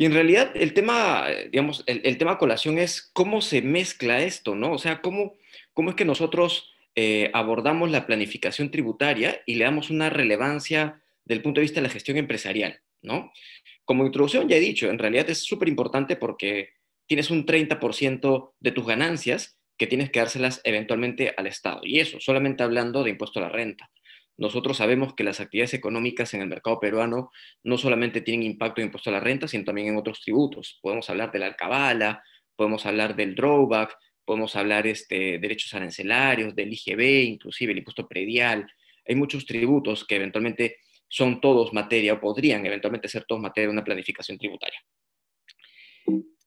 Y en realidad el tema, digamos, el, tema colación es cómo se mezcla esto, ¿no? O sea, cómo, es que nosotros eh, abordamos la planificación tributaria y le damos una relevancia del punto de vista de la gestión empresarial, ¿no? Como introducción ya he dicho, en realidad es súper importante porque tienes un 30% de tus ganancias que tienes que dárselas eventualmente al Estado. Y eso, solamente hablando de impuesto a la renta. Nosotros sabemos que las actividades económicas en el mercado peruano no solamente tienen impacto en impuesto a la renta, sino también en otros tributos. Podemos hablar de la alcabala, podemos hablar del drawback, podemos hablar de este, derechos arancelarios, del IGB, inclusive el impuesto predial. Hay muchos tributos que eventualmente son todos materia o podrían eventualmente ser todos materia de una planificación tributaria.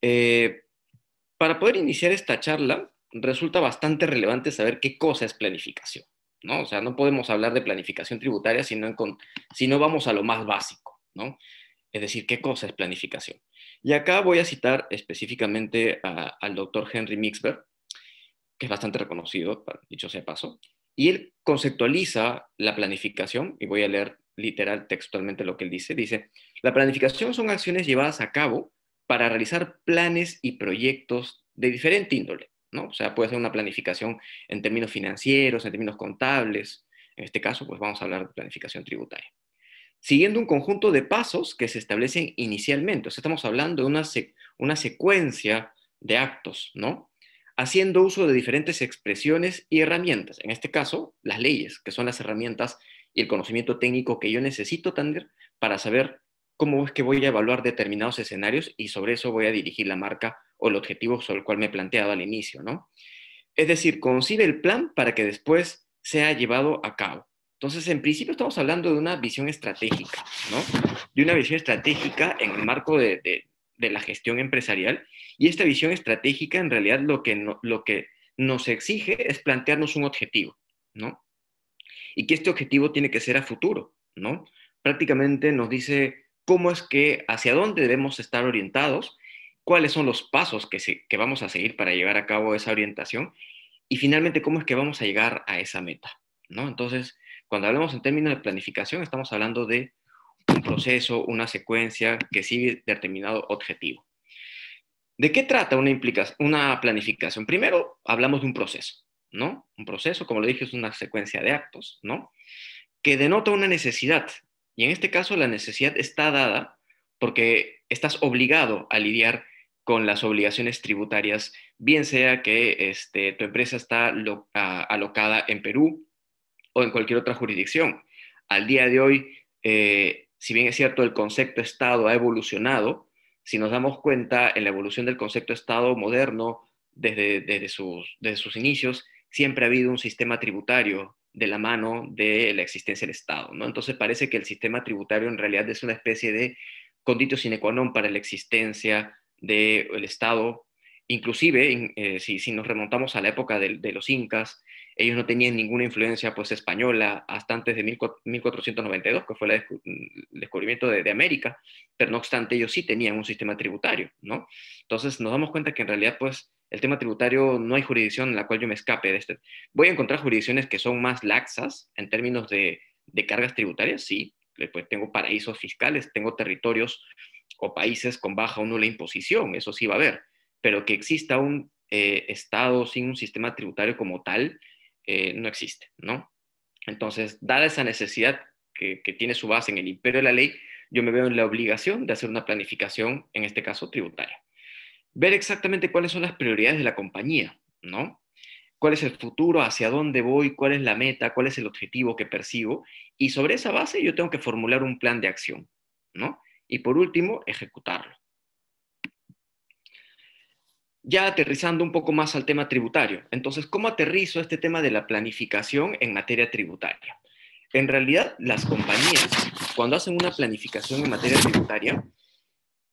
Eh, para poder iniciar esta charla, resulta bastante relevante saber qué cosa es planificación. ¿no? O sea, no podemos hablar de planificación tributaria si no, vamos a lo más básico, ¿no? Es decir, ¿qué cosa es planificación? Y acá voy a citar específicamente al doctor Henry Mixberg, que es bastante reconocido, dicho sea paso, y él conceptualiza la planificación, y voy a leer literal textualmente lo que él dice, dice, la planificación son acciones llevadas a cabo para realizar planes y proyectos de diferente índole, o sea, puede ser una planificación en términos financieros, en términos contables. En este caso, pues vamos a hablar de planificación tributaria. Siguiendo un conjunto de pasos que se establecen inicialmente. O sea, estamos hablando de una, secuencia de actos, ¿no? Haciendo uso de diferentes expresiones y herramientas. En este caso, las leyes, que son las herramientas y el conocimiento técnico que yo necesito tener para saber cómo es que voy a evaluar determinados escenarios y sobre eso voy a dirigir la marca o el objetivo sobre el cual me he planteado al inicio, ¿no? Es decir, concibe el plan para que después sea llevado a cabo. Entonces, en principio estamos hablando de una visión estratégica, ¿no? De una visión estratégica en el marco de, la gestión empresarial. Y esta visión estratégica, en realidad, lo que, lo que nos exige es plantearnos un objetivo, ¿no? Y que este objetivo tiene que ser a futuro, ¿no? Prácticamente nos dice cómo es que, hacia dónde debemos estar orientados cuáles son los pasos que, vamos a seguir para llevar a cabo esa orientación y finalmente cómo es que vamos a llegar a esa meta. ¿no? Entonces, cuando hablamos en términos de planificación, estamos hablando de un proceso, una secuencia que sigue determinado objetivo. ¿De qué trata una, una planificación? Primero, hablamos de un proceso, ¿no? Un proceso, como lo dije, es una secuencia de actos, ¿no? Que denota una necesidad. Y en este caso, la necesidad está dada porque estás obligado a lidiar con las obligaciones tributarias, bien sea que este, tu empresa está alocada en Perú o en cualquier otra jurisdicción. Al día de hoy, eh, si bien es cierto, el concepto Estado ha evolucionado, si nos damos cuenta en la evolución del concepto Estado moderno desde, sus, desde sus inicios, siempre ha habido un sistema tributario de la mano de la existencia del Estado. ¿no? Entonces parece que el sistema tributario en realidad es una especie de condito sine qua non para la existencia del Estado. Inclusive, eh, si, nos remontamos a la época de, los incas, ellos no tenían ninguna influencia pues, española hasta antes de 1492, que fue el descubrimiento de, América, pero no obstante ellos sí tenían un sistema tributario. ¿no? Entonces nos damos cuenta que en realidad pues, el tema tributario no hay jurisdicción en la cual yo me escape de este. Voy a encontrar jurisdicciones que son más laxas en términos de, de cargas tributarias, sí, pues tengo paraísos fiscales, tengo territorios o países con baja o nula imposición, eso sí va a haber, pero que exista un eh, Estado sin un sistema tributario como tal, eh, no existe, ¿no? Entonces, dada esa necesidad que, tiene su base en el imperio de la ley, yo me veo en la obligación de hacer una planificación, en este caso tributaria. Ver exactamente cuáles son las prioridades de la compañía, ¿no? cuál es el futuro, hacia dónde voy, cuál es la meta, cuál es el objetivo que percibo? Y sobre esa base yo tengo que formular un plan de acción, ¿no? y por último, ejecutarlo. Ya aterrizando un poco más al tema tributario. Entonces, ¿cómo aterrizo este tema de la planificación en materia tributaria? En realidad, las compañías, cuando hacen una planificación en materia tributaria,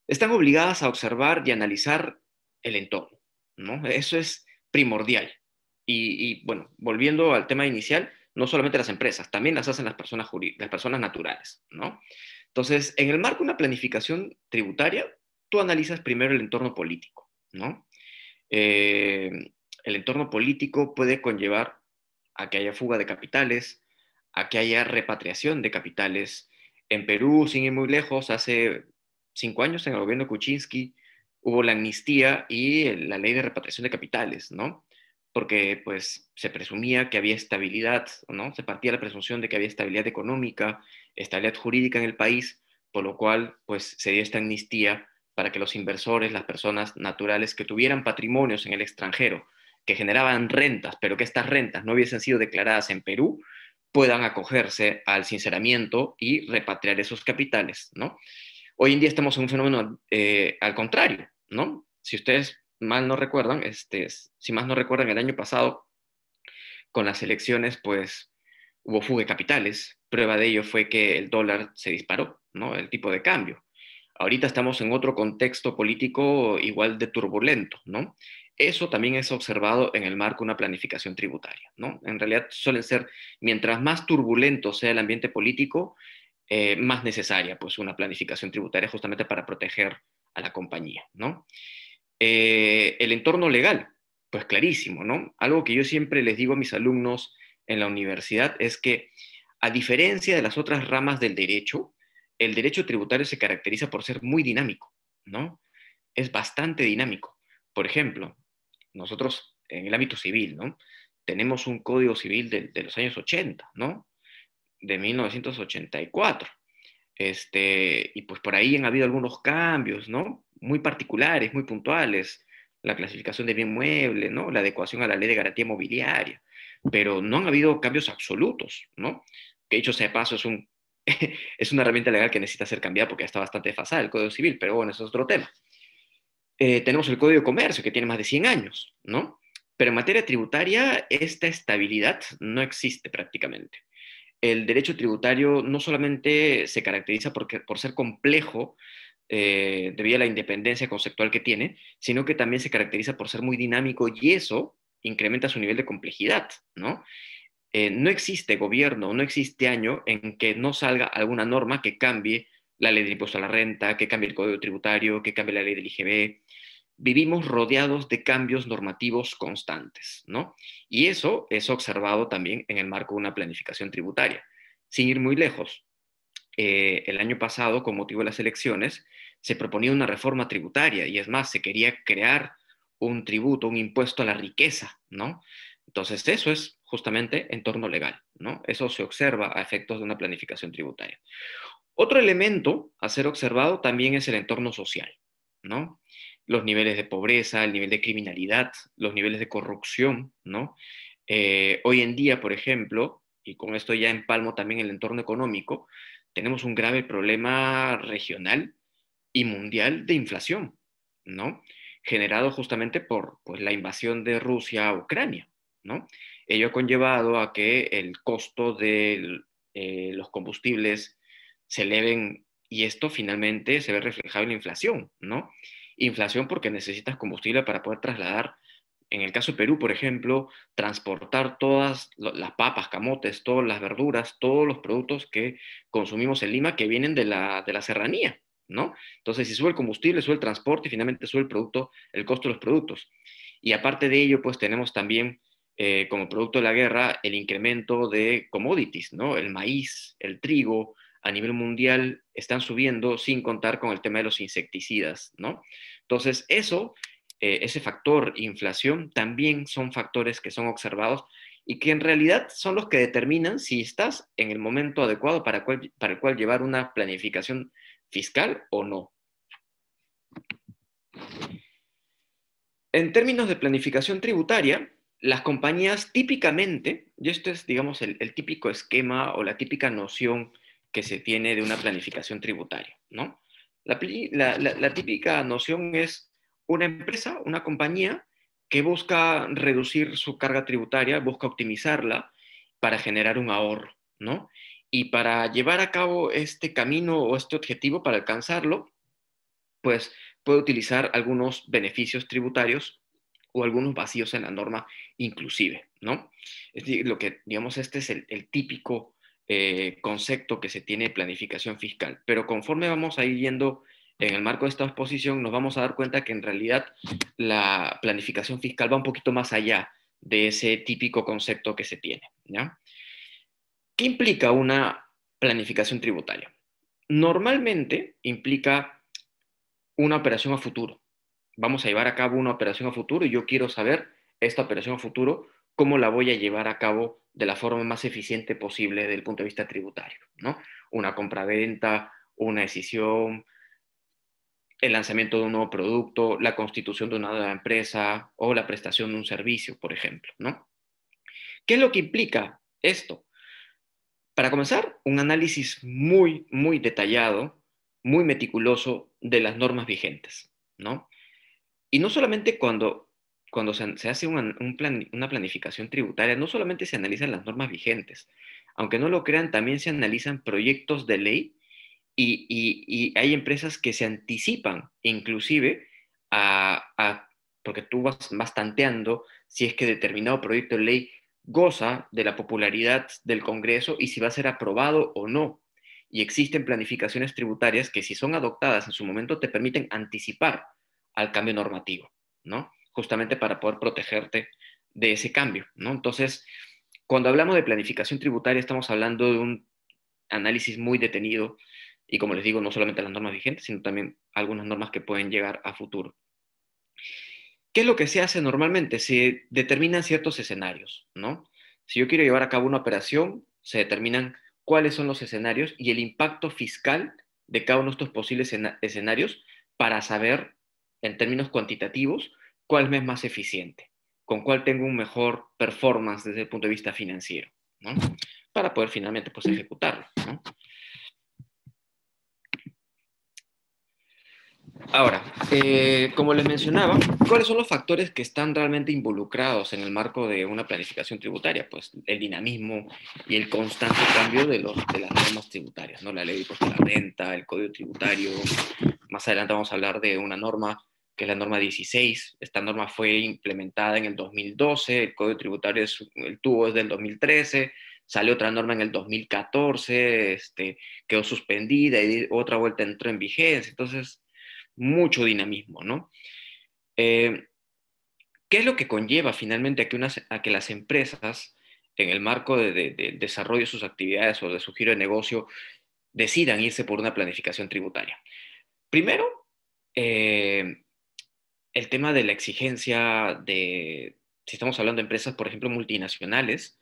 están obligadas a observar y analizar el entorno. ¿no? Eso es primordial. Y, bueno, volviendo al tema inicial, no solamente las empresas, también las hacen las personas, las personas naturales. ¿no? Entonces, en el marco de una planificación tributaria, tú analizas primero el entorno político, ¿no? Eh, el entorno político puede conllevar a que haya fuga de capitales, a que haya repatriación de capitales. En Perú, sin ir muy lejos, hace cinco años en el gobierno Kuczynski hubo la amnistía y la ley de repatriación de capitales, ¿no? porque pues se presumía que había estabilidad, ¿no? Se partía la presunción de que había estabilidad económica, estabilidad jurídica en el país, por lo cual pues se dio esta amnistía para que los inversores, las personas naturales que tuvieran patrimonios en el extranjero, que generaban rentas, pero que estas rentas no hubiesen sido declaradas en Perú, puedan acogerse al sinceramiento y repatriar esos capitales, ¿no? Hoy en día estamos en un fenómeno eh, al contrario, ¿no? Si ustedes mal no recuerdan, este, si más no recuerdan, el año pasado, con las elecciones, pues hubo fuga de capitales. Prueba de ello fue que el dólar se disparó, ¿no? El tipo de cambio. Ahorita estamos en otro contexto político igual de turbulento, ¿no? Eso también es observado en el marco de una planificación tributaria, ¿no? En realidad suelen ser, mientras más turbulento sea el ambiente político, eh, más necesaria pues una planificación tributaria justamente para proteger a la compañía, ¿no? Eh, el entorno legal, pues clarísimo, ¿no? Algo que yo siempre les digo a mis alumnos en la universidad es que, a diferencia de las otras ramas del derecho, el derecho tributario se caracteriza por ser muy dinámico, ¿no? Es bastante dinámico. Por ejemplo, nosotros en el ámbito civil, ¿no? Tenemos un código civil de, de los años 80, ¿no? De 1984. Este, y pues por ahí han habido algunos cambios, ¿no? Muy particulares, muy puntuales. La clasificación de bien mueble, ¿no? La adecuación a la ley de garantía mobiliaria. Pero no han habido cambios absolutos, ¿no? Que dicho sea de paso, es, una herramienta legal que necesita ser cambiada porque está bastante desfasada el Código Civil, pero bueno, eso es otro tema. Eh, tenemos el Código de Comercio, que tiene más de 100 años, ¿no? Pero en materia tributaria, esta estabilidad no existe prácticamente el derecho tributario no solamente se caracteriza por ser complejo, eh, debido a la independencia conceptual que tiene, sino que también se caracteriza por ser muy dinámico y eso incrementa su nivel de complejidad, ¿no? Eh, no existe gobierno, no existe año en que no salga alguna norma que cambie la ley del impuesto a la renta, que cambie el código tributario, que cambie la ley del IGB, vivimos rodeados de cambios normativos constantes, ¿no? Y eso es observado también en el marco de una planificación tributaria. Sin ir muy lejos, eh, el año pasado, con motivo de las elecciones, se proponía una reforma tributaria y es más, se quería crear un tributo, un impuesto a la riqueza, ¿no? Entonces, eso es justamente entorno legal, ¿no? Eso se observa a efectos de una planificación tributaria. Otro elemento a ser observado también es el entorno social, ¿no? los niveles de pobreza, el nivel de criminalidad, los niveles de corrupción, ¿no? Eh, hoy en día, por ejemplo, y con esto ya empalmo también el entorno económico, tenemos un grave problema regional y mundial de inflación, ¿no? Generado justamente por pues, la invasión de Rusia a Ucrania, ¿no? Ello ha conllevado a que el costo de eh, los combustibles se eleven y esto finalmente se ve reflejado en la inflación, ¿no? inflación porque necesitas combustible para poder trasladar, en el caso de Perú, por ejemplo, transportar todas las papas, camotes, todas las verduras, todos los productos que consumimos en Lima que vienen de la, de la serranía, ¿no? Entonces, si sube el combustible, sube el transporte y finalmente sube el producto, el costo de los productos. Y aparte de ello, pues tenemos también eh, como producto de la guerra el incremento de commodities, ¿no? El maíz, el trigo, a nivel mundial están subiendo sin contar con el tema de los insecticidas, ¿no? Entonces, eso, eh, ese factor inflación, también son factores que son observados y que en realidad son los que determinan si estás en el momento adecuado para, el cual llevar una planificación fiscal o no. En términos de planificación tributaria, las compañías típicamente, y esto es, digamos, el, el típico esquema o la típica noción que se tiene de una planificación tributaria, ¿no? La, típica noción es una empresa, una compañía que busca reducir su carga tributaria, busca optimizarla para generar un ahorro, ¿no? Y para llevar a cabo este camino o este objetivo, para alcanzarlo, pues puede utilizar algunos beneficios tributarios o algunos vacíos en la norma inclusive, ¿no? Es lo que, digamos, este es el, el típico eh, concepto que se tiene de planificación fiscal. Pero conforme vamos a ir yendo en el marco de esta exposición, nos vamos a dar cuenta que en realidad la planificación fiscal va un poquito más allá de ese típico concepto que se tiene. ¿Qué implica una planificación tributaria? Normalmente implica una operación a futuro. Vamos a llevar a cabo una operación a futuro y yo quiero saber esta operación a futuro, cómo la voy a llevar a cabo de la forma más eficiente posible desde el punto de vista tributario, ¿no? Una compra-venta, una decisión, el lanzamiento de un nuevo producto, la constitución de una nueva empresa o la prestación de un servicio, por ejemplo, ¿no? ¿Qué es lo que implica esto? Para comenzar, un análisis muy, muy detallado, muy meticuloso de las normas vigentes, ¿no? Y no solamente cuando cuando se, hace un, plan, una planificación tributaria, no solamente se analizan las normas vigentes, aunque no lo crean, también se analizan proyectos de ley y, hay empresas que se anticipan inclusive a, porque tú vas, vas tanteando si es que determinado proyecto de ley goza de la popularidad del Congreso y si va a ser aprobado o no. Y existen planificaciones tributarias que si son adoptadas en su momento te permiten anticipar al cambio normativo, ¿no? justamente para poder protegerte de ese cambio, ¿no? Entonces, cuando hablamos de planificación tributaria, estamos hablando de un análisis muy detenido y, como les digo, no solamente las normas vigentes, sino también algunas normas que pueden llegar a futuro. ¿Qué es lo que se hace normalmente? Se determinan ciertos escenarios, ¿no? Si yo quiero llevar a cabo una operación, se determinan cuáles son los escenarios y el impacto fiscal de cada uno de estos posibles escenarios para saber, en términos cuantitativos, cuál es más eficiente, con cuál tengo un mejor performance desde el punto de vista financiero, para poder finalmente pues, ejecutarlo. Ahora, eh, como les mencionaba, ¿cuáles son los factores que están realmente involucrados en el marco de una planificación tributaria? Pues el dinamismo y el constante cambio de, de las normas tributarias, ¿no? La ley de impuesto a la renta, el código tributario. Más adelante vamos a hablar de una norma que es la norma 16. Esta norma fue implementada en el 2012, el Código Tributario el tuvo desde el 2013, salió otra norma en el 2014, este, quedó suspendida y otra vuelta entró en vigencia. Entonces, mucho dinamismo, ¿no? Eh, ¿Qué es lo que conlleva finalmente a que, unas, a que las empresas, en el marco de, desarrollo de sus actividades o de su giro de negocio, decidan irse por una planificación tributaria? Primero, eh, el tema de la exigencia de, si estamos hablando de empresas, por ejemplo, multinacionales,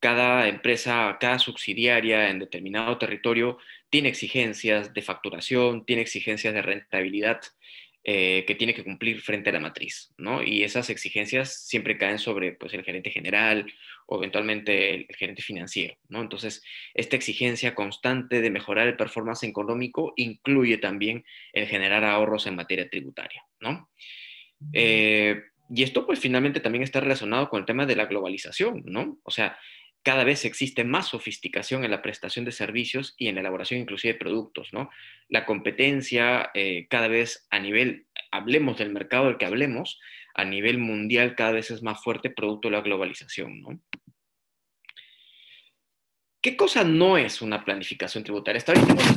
cada empresa, cada subsidiaria en determinado territorio tiene exigencias de facturación, tiene exigencias de rentabilidad eh, que tiene que cumplir frente a la matriz, ¿no? Y esas exigencias siempre caen sobre pues, el gerente general o eventualmente el, el gerente financiero, ¿no? Entonces, esta exigencia constante de mejorar el performance económico incluye también el generar ahorros en materia tributaria, ¿no? Eh, y esto pues finalmente también está relacionado con el tema de la globalización, ¿no? O sea, cada vez existe más sofisticación en la prestación de servicios y en la elaboración inclusive de productos, ¿no? La competencia eh, cada vez a nivel, hablemos del mercado del que hablemos, a nivel mundial cada vez es más fuerte producto de la globalización, ¿no? ¿Qué cosa no es una planificación tributaria? está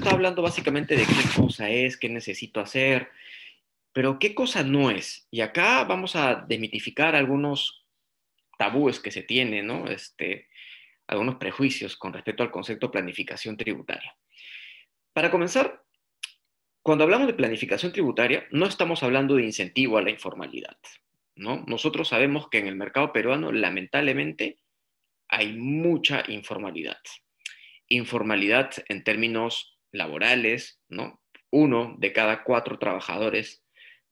hablando básicamente de qué cosa es, qué necesito hacer, pero ¿qué cosa no es? Y acá vamos a desmitificar algunos tabúes que se tienen, ¿no? Este, algunos prejuicios con respecto al concepto planificación tributaria. Para comenzar, cuando hablamos de planificación tributaria, no estamos hablando de incentivo a la informalidad, ¿no? Nosotros sabemos que en el mercado peruano, lamentablemente, hay mucha informalidad. Informalidad en términos laborales, ¿no? Uno de cada cuatro trabajadores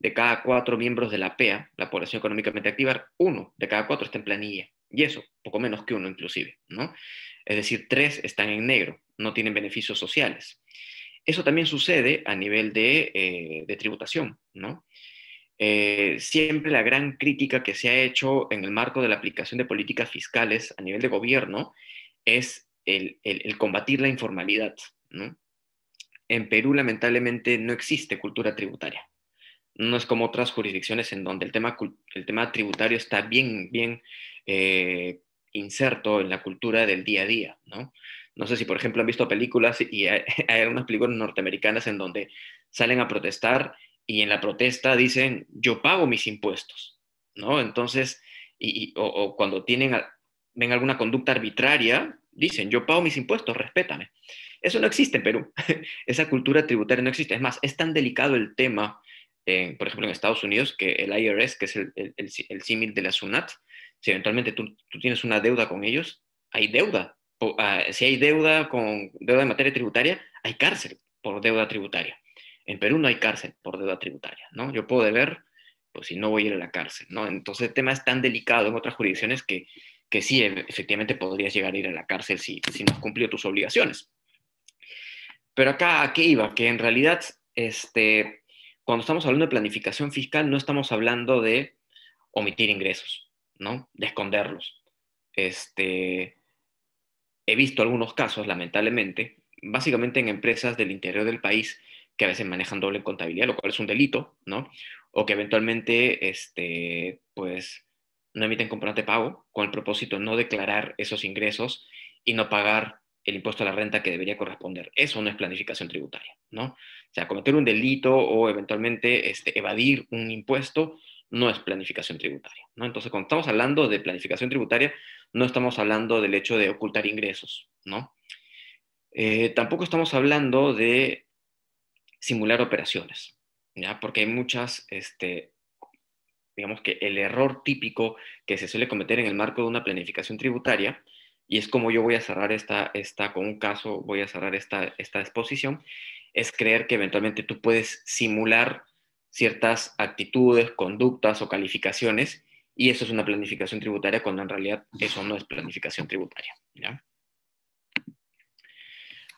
de cada cuatro miembros de la PEA, la población económicamente activa, uno de cada cuatro está en planilla. Y eso, poco menos que uno inclusive, ¿no? Es decir, tres están en negro, no tienen beneficios sociales. Eso también sucede a nivel de, eh, tributación, ¿no? Eh, siempre la gran crítica que se ha hecho en el marco de la aplicación de políticas fiscales a nivel de gobierno es el, el combatir la informalidad, ¿no? En Perú, lamentablemente, no existe cultura tributaria no es como otras jurisdicciones en donde el tema, el tema tributario está bien, bien eh, inserto en la cultura del día a día, ¿no? No sé si, por ejemplo, han visto películas y hay, algunas películas norteamericanas en donde salen a protestar y en la protesta dicen, yo pago mis impuestos, ¿no? Entonces, y, o, cuando tienen, ven alguna conducta arbitraria, dicen, yo pago mis impuestos, respétame. Eso no existe en Perú. Esa cultura tributaria no existe. Es más, es tan delicado el tema por ejemplo, en Estados Unidos, que el IRS, que es el, el, símil de la SUNAT, si eventualmente tú, tú, tienes una deuda con ellos, hay deuda. O, ah, si hay deuda con deuda en materia tributaria, hay cárcel por deuda tributaria. En Perú no hay cárcel por deuda tributaria, ¿no? Yo puedo deber, pues si no voy a ir a la cárcel, ¿no? Entonces el tema es tan delicado en otras jurisdicciones que, que sí, e, efectivamente podrías llegar a ir a la cárcel si, si no has cumplido tus obligaciones. Pero acá, ¿a qué iba? Que en realidad, este, cuando estamos hablando de planificación fiscal, no estamos hablando de omitir ingresos, ¿no? De esconderlos. Este, he visto algunos casos, lamentablemente, básicamente en empresas del interior del país que a veces manejan doble contabilidad, lo cual es un delito, ¿no? O que eventualmente, este, pues, no emiten comprobante pago con el propósito de no declarar esos ingresos y no pagar el impuesto a la renta que debería corresponder. Eso no es planificación tributaria, ¿no? O sea, cometer un delito o eventualmente este, evadir un impuesto no es planificación tributaria, ¿no? Entonces, cuando estamos hablando de planificación tributaria, no estamos hablando del hecho de ocultar ingresos, ¿no? Eh, tampoco estamos hablando de simular operaciones, ¿ya? Porque hay muchas, este, digamos que el error típico que se suele cometer en el marco de una planificación tributaria y es como yo voy a cerrar esta, esta con un caso, voy a cerrar esta, exposición, es creer que eventualmente tú puedes simular ciertas actitudes, conductas o calificaciones, y eso es una planificación tributaria cuando en realidad eso no es planificación tributaria.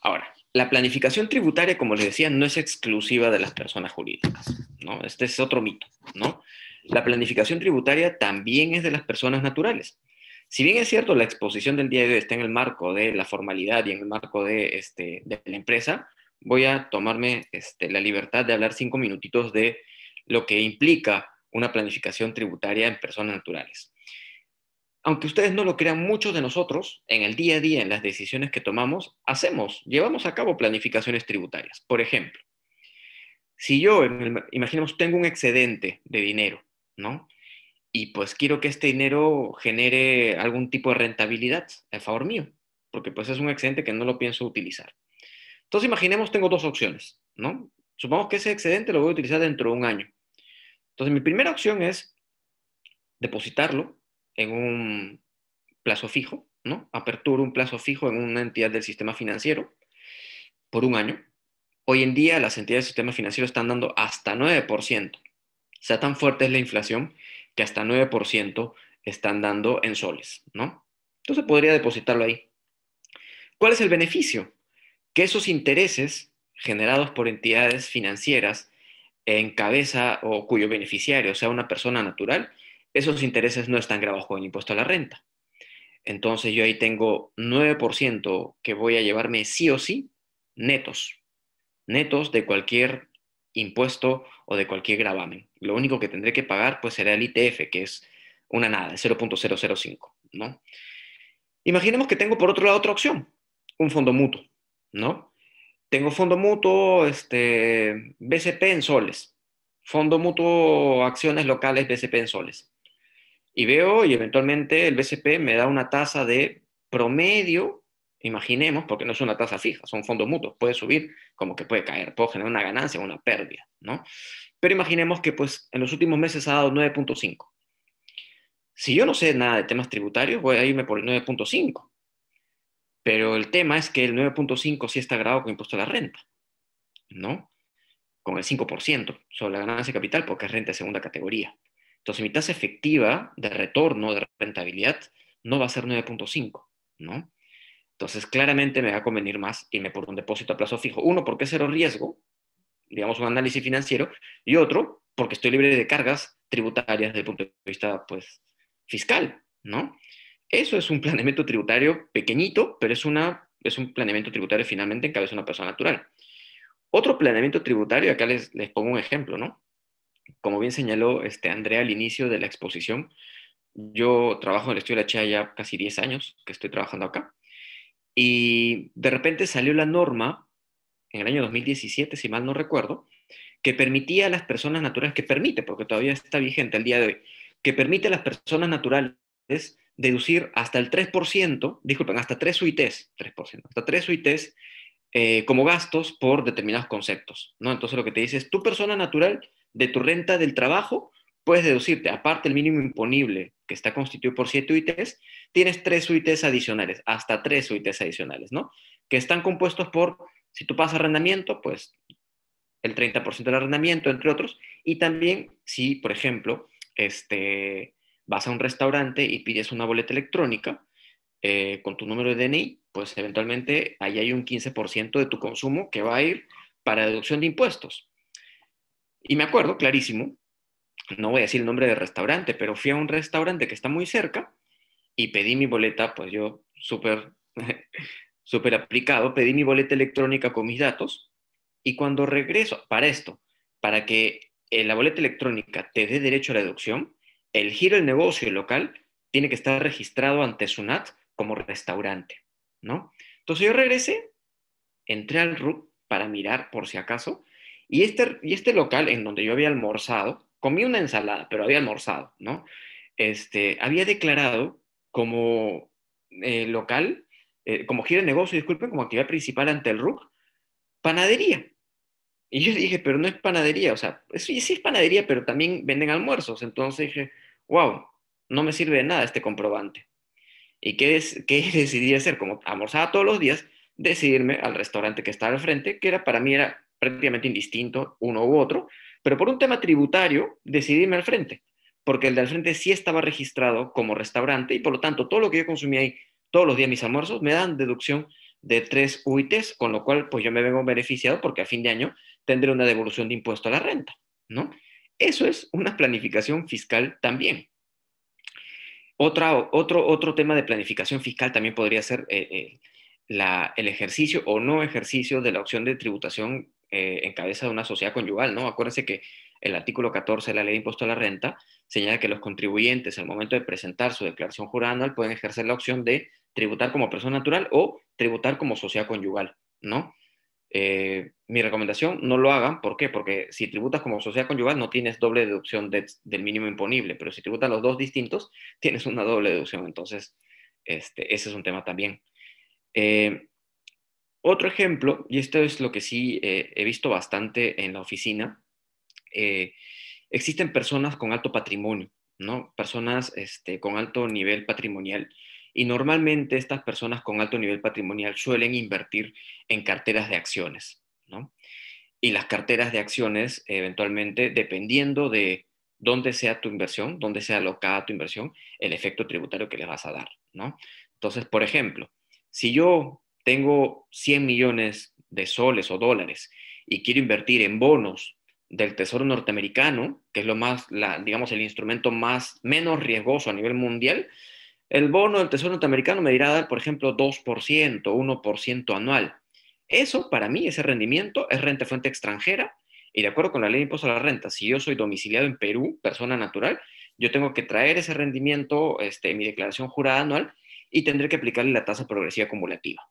Ahora, la planificación tributaria, como les decía, no es exclusiva de las personas jurídicas, ¿no? Este es otro mito, ¿no? La planificación tributaria también es de las personas naturales. Si bien es cierto, la exposición del día de hoy está en el marco de la formalidad y en el marco de, este, la empresa, voy a tomarme este, la libertad de hablar cinco minutitos de lo que implica una planificación tributaria en personas naturales. Aunque ustedes no lo crean, muchos de nosotros en el día a día, en las decisiones que tomamos, hacemos, llevamos a cabo planificaciones tributarias. Por ejemplo, si yo, imaginemos, tengo un excedente de dinero, ¿no? y pues quiero que este dinero genere algún tipo de rentabilidad a favor mío, porque pues es un excedente que no lo pienso utilizar. Entonces imaginemos, tengo dos opciones, ¿no? Supongamos que ese excedente lo voy a utilizar dentro de un año. Entonces mi primera opción es depositarlo en un plazo fijo, ¿no? Apertura un plazo fijo en una entidad del sistema financiero por un año. Hoy en día las entidades del sistema financiero están dando hasta 9%. O sea, tan fuerte es la inflación que hasta 9% están dando en soles, ¿no? Entonces podría depositarlo ahí. ¿Cuál es el beneficio? Que esos intereses generados por entidades financieras en cabeza o cuyo beneficiario sea una persona natural, esos intereses no están grabados con impuesto a la renta. Entonces yo ahí tengo 9% que voy a llevarme sí o sí netos, netos de cualquier impuesto o de cualquier gravamen. Lo único que tendré que pagar pues será el ITF, que es una nada, 0.005, ¿no? Imaginemos que tengo por otro lado otra opción, un fondo mutuo, ¿no? Tengo fondo mutuo, este, BCP en soles, fondo mutuo acciones locales BCP en soles. Y veo y eventualmente el BCP me da una tasa de promedio Imaginemos, porque no es una tasa fija, son fondos mutuos, puede subir como que puede caer, puede generar una ganancia o una pérdida, ¿no? Pero imaginemos que pues en los últimos meses ha dado 9.5. Si yo no sé nada de temas tributarios, voy a irme por el 9.5. Pero el tema es que el 9.5 sí está grabado con impuesto a la renta, ¿no? Con el 5% sobre la ganancia de capital porque es renta de segunda categoría. Entonces mi tasa efectiva de retorno, de rentabilidad, no va a ser 9.5, ¿no? Entonces, claramente me va a convenir más y me por un depósito a plazo fijo. Uno, porque es cero riesgo, digamos, un análisis financiero, y otro, porque estoy libre de cargas tributarias desde el punto de vista, pues, fiscal, ¿no? Eso es un planeamiento tributario pequeñito, pero es, un planeamiento tributario finalmente en cabeza de una persona natural. Otro planeamiento tributario, acá les, pongo un ejemplo, ¿no? Como bien señaló este Andrea al inicio de la exposición, yo trabajo en el estudio de la CHEA ya casi 10 años que estoy trabajando acá. Y de repente salió la norma, en el año 2017, si mal no recuerdo, que permitía a las personas naturales, que permite, porque todavía está vigente al día de hoy, que permite a las personas naturales deducir hasta el 3%, disculpen, hasta 3 UITs, 3%, hasta 3 UITs eh, como gastos por determinados conceptos, ¿no? Entonces lo que te dice es, tu persona natural, de tu renta del trabajo, puedes deducirte, aparte el mínimo imponible que está constituido por 7 UITs, tienes tres UITs adicionales, hasta tres UITs adicionales, ¿no? Que están compuestos por, si tú pasas arrendamiento, pues el 30% del arrendamiento, entre otros, y también si, por ejemplo, este, vas a un restaurante y pides una boleta electrónica eh, con tu número de DNI, pues eventualmente ahí hay un 15% de tu consumo que va a ir para deducción de impuestos. Y me acuerdo clarísimo no voy a decir el nombre del restaurante, pero fui a un restaurante que está muy cerca y pedí mi boleta, pues yo súper, súper aplicado, pedí mi boleta electrónica con mis datos y cuando regreso, para esto, para que eh, la boleta electrónica te dé derecho a la deducción, el giro del negocio local tiene que estar registrado ante SUNAT como restaurante, ¿no? Entonces yo regresé, entré al RUC para mirar por si acaso, y este, y este local en donde yo había almorzado comí una ensalada, pero había almorzado, ¿no? Este, había declarado como eh, local, eh, como gira de negocio, disculpen, como actividad principal ante el RUC, panadería. Y yo dije, pero no es panadería, o sea, sí, sí es panadería, pero también venden almuerzos. Entonces dije, wow, no me sirve de nada este comprobante. ¿Y qué, decidí hacer? Como almorzaba todos los días, decidirme al restaurante que estaba al frente, que era para mí era prácticamente indistinto uno u otro, pero por un tema tributario decidí al frente, porque el de frente sí estaba registrado como restaurante y por lo tanto todo lo que yo consumía ahí todos los días mis almuerzos me dan deducción de tres UITs, con lo cual pues yo me vengo beneficiado porque a fin de año tendré una devolución de impuesto a la renta, ¿no? Eso es una planificación fiscal también. otro, otro tema de planificación fiscal también podría ser eh, eh, el ejercicio o no ejercicio de la opción de tributación eh, en cabeza de una sociedad conyugal, ¿no? Acuérdense que el artículo 14 de la ley de impuesto a la renta señala que los contribuyentes al momento de presentar su declaración jurada pueden ejercer la opción de tributar como persona natural o tributar como sociedad conyugal, ¿no? Eh, mi recomendación, no lo hagan. ¿Por qué? Porque si tributas como sociedad conyugal no tienes doble deducción del mínimo imponible, pero si tributan los dos distintos, tienes una doble deducción. Entonces, este, ese es un tema también. Eh, otro ejemplo, y esto es lo que sí eh, he visto bastante en la oficina, eh, existen personas con alto patrimonio, ¿no? Personas este, con alto nivel patrimonial. Y normalmente estas personas con alto nivel patrimonial suelen invertir en carteras de acciones, Y las carteras de acciones, eventualmente, dependiendo de dónde sea tu inversión, dónde sea alocada tu inversión, el efecto tributario que le vas a dar, ¿no? Entonces, por ejemplo, si yo tengo 100 millones de soles o dólares y quiero invertir en bonos del Tesoro norteamericano, que es lo más, digamos, el instrumento más menos riesgoso a nivel mundial, el bono del Tesoro norteamericano me dirá dar, por ejemplo, 2%, 1% anual. Eso, para mí, ese rendimiento es renta fuente extranjera y de acuerdo con la ley de impuesto a la renta, si yo soy domiciliado en Perú, persona natural, yo tengo que traer ese rendimiento este, mi declaración jurada anual y tendré que aplicarle la tasa progresiva acumulativa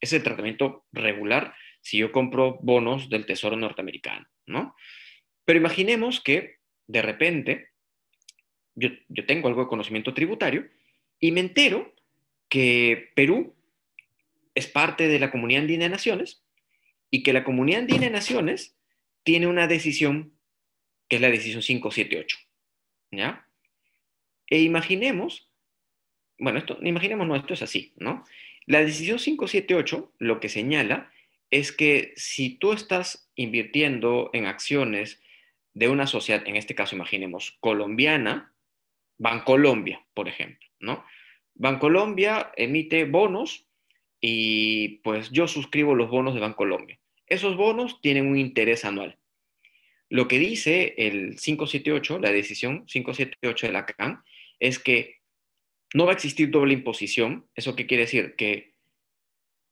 es el tratamiento regular si yo compro bonos del Tesoro norteamericano, ¿no? Pero imaginemos que de repente yo, tengo algo de conocimiento tributario y me entero que Perú es parte de la Comunidad Andina de Naciones y que la Comunidad Andina de Naciones tiene una decisión que es la decisión 578, ¿ya? E imaginemos, bueno, esto, imaginemos, no, esto es así, ¿no? La decisión 578 lo que señala es que si tú estás invirtiendo en acciones de una sociedad, en este caso imaginemos colombiana, Bancolombia, por ejemplo, ¿no? Bancolombia emite bonos y pues yo suscribo los bonos de Bancolombia. Esos bonos tienen un interés anual. Lo que dice el 578, la decisión 578 de la CAN, es que no va a existir doble imposición. ¿Eso qué quiere decir? Que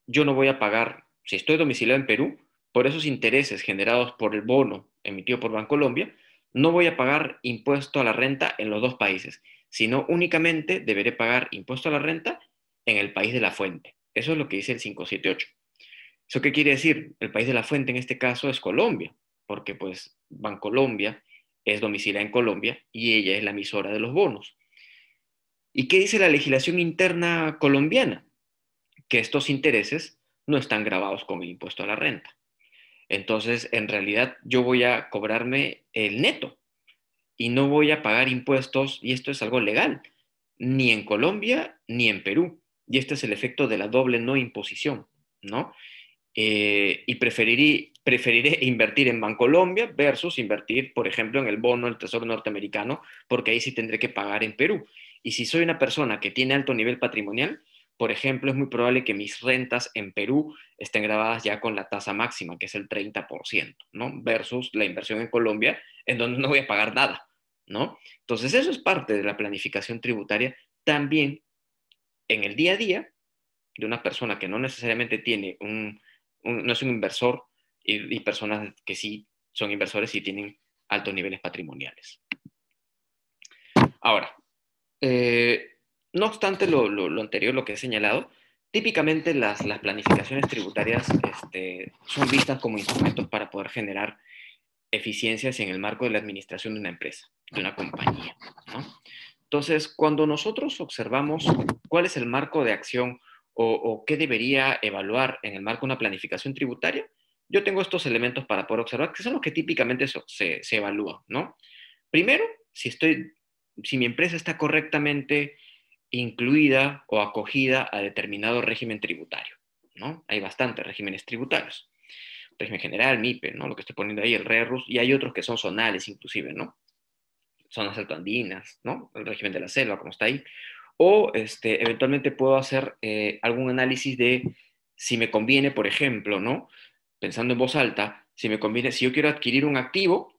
yo no voy a pagar, si estoy domiciliado en Perú, por esos intereses generados por el bono emitido por Bancolombia, no voy a pagar impuesto a la renta en los dos países, sino únicamente deberé pagar impuesto a la renta en el país de la fuente. Eso es lo que dice el 578. ¿Eso qué quiere decir? El país de la fuente en este caso es Colombia, porque pues Bancolombia es domiciliada en Colombia y ella es la emisora de los bonos. ¿Y qué dice la legislación interna colombiana? Que estos intereses no están grabados con el impuesto a la renta. Entonces, en realidad, yo voy a cobrarme el neto y no voy a pagar impuestos, y esto es algo legal, ni en Colombia ni en Perú. Y este es el efecto de la doble no imposición, ¿no? Eh, y preferiré, preferiré invertir en Bancolombia versus invertir, por ejemplo, en el bono del Tesoro norteamericano, porque ahí sí tendré que pagar en Perú. Y si soy una persona que tiene alto nivel patrimonial, por ejemplo, es muy probable que mis rentas en Perú estén grabadas ya con la tasa máxima, que es el 30%, ¿no? Versus la inversión en Colombia, en donde no voy a pagar nada, ¿no? Entonces, eso es parte de la planificación tributaria también en el día a día de una persona que no necesariamente tiene un, no es un inversor y personas que sí son inversores y tienen altos niveles patrimoniales. Ahora, eh, no obstante lo, anterior, lo que he señalado, típicamente las, planificaciones tributarias este, son vistas como instrumentos para poder generar eficiencias en el marco de la administración de una empresa, de una compañía. Entonces, cuando nosotros observamos cuál es el marco de acción o, qué debería evaluar en el marco de una planificación tributaria, yo tengo estos elementos para poder observar, que son los que típicamente se, se, evalúan, ¿no? Primero, si estoy si mi empresa está correctamente incluida o acogida a determinado régimen tributario, ¿no? Hay bastantes regímenes tributarios. Régimen general, MIPE, ¿no? Lo que estoy poniendo ahí, el RERUS, y hay otros que son zonales inclusive, ¿no? Zonas altoandinas, ¿no? El régimen de la selva, como está ahí. O este, eventualmente puedo hacer eh, algún análisis de si me conviene, por ejemplo, ¿no? Pensando en voz alta, si me conviene, si yo quiero adquirir un activo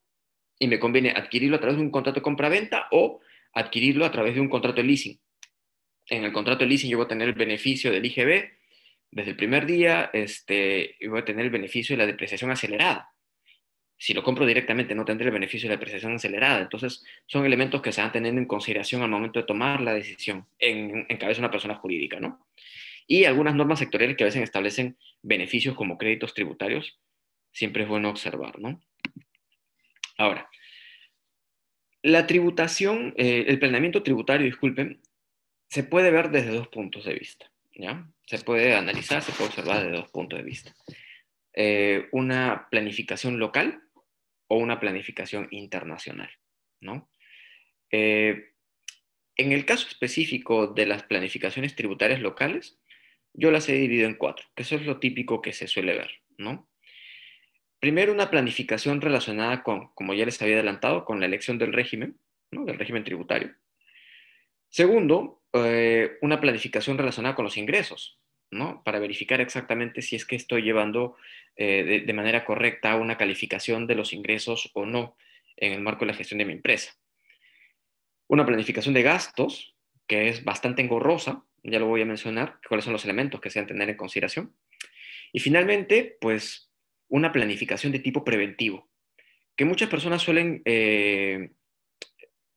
y me conviene adquirirlo a través de un contrato de compra-venta o adquirirlo a través de un contrato de leasing. En el contrato de leasing yo voy a tener el beneficio del IGB desde el primer día, este, voy a tener el beneficio de la depreciación acelerada. Si lo compro directamente no tendré el beneficio de la depreciación acelerada. Entonces son elementos que se van teniendo en consideración al momento de tomar la decisión en, en cabeza de una persona jurídica, ¿no? Y algunas normas sectoriales que a veces establecen beneficios como créditos tributarios, siempre es bueno observar, ¿no? Ahora, la tributación, eh, el planeamiento tributario, disculpen, se puede ver desde dos puntos de vista, ¿ya? Se puede analizar, se puede observar desde dos puntos de vista. Eh, una planificación local o una planificación internacional, ¿no? Eh, en el caso específico de las planificaciones tributarias locales, yo las he dividido en cuatro, que eso es lo típico que se suele ver, ¿no? primero una planificación relacionada con, como ya les había adelantado, con la elección del régimen, ¿no? del régimen tributario. Segundo, eh, una planificación relacionada con los ingresos, ¿no? para verificar exactamente si es que estoy llevando eh, de, manera correcta una calificación de los ingresos o no en el marco de la gestión de mi empresa. Una planificación de gastos, que es bastante engorrosa, ya lo voy a mencionar, cuáles son los elementos que se deben tener en consideración. Y finalmente, pues una planificación de tipo preventivo, que muchas personas suelen, eh,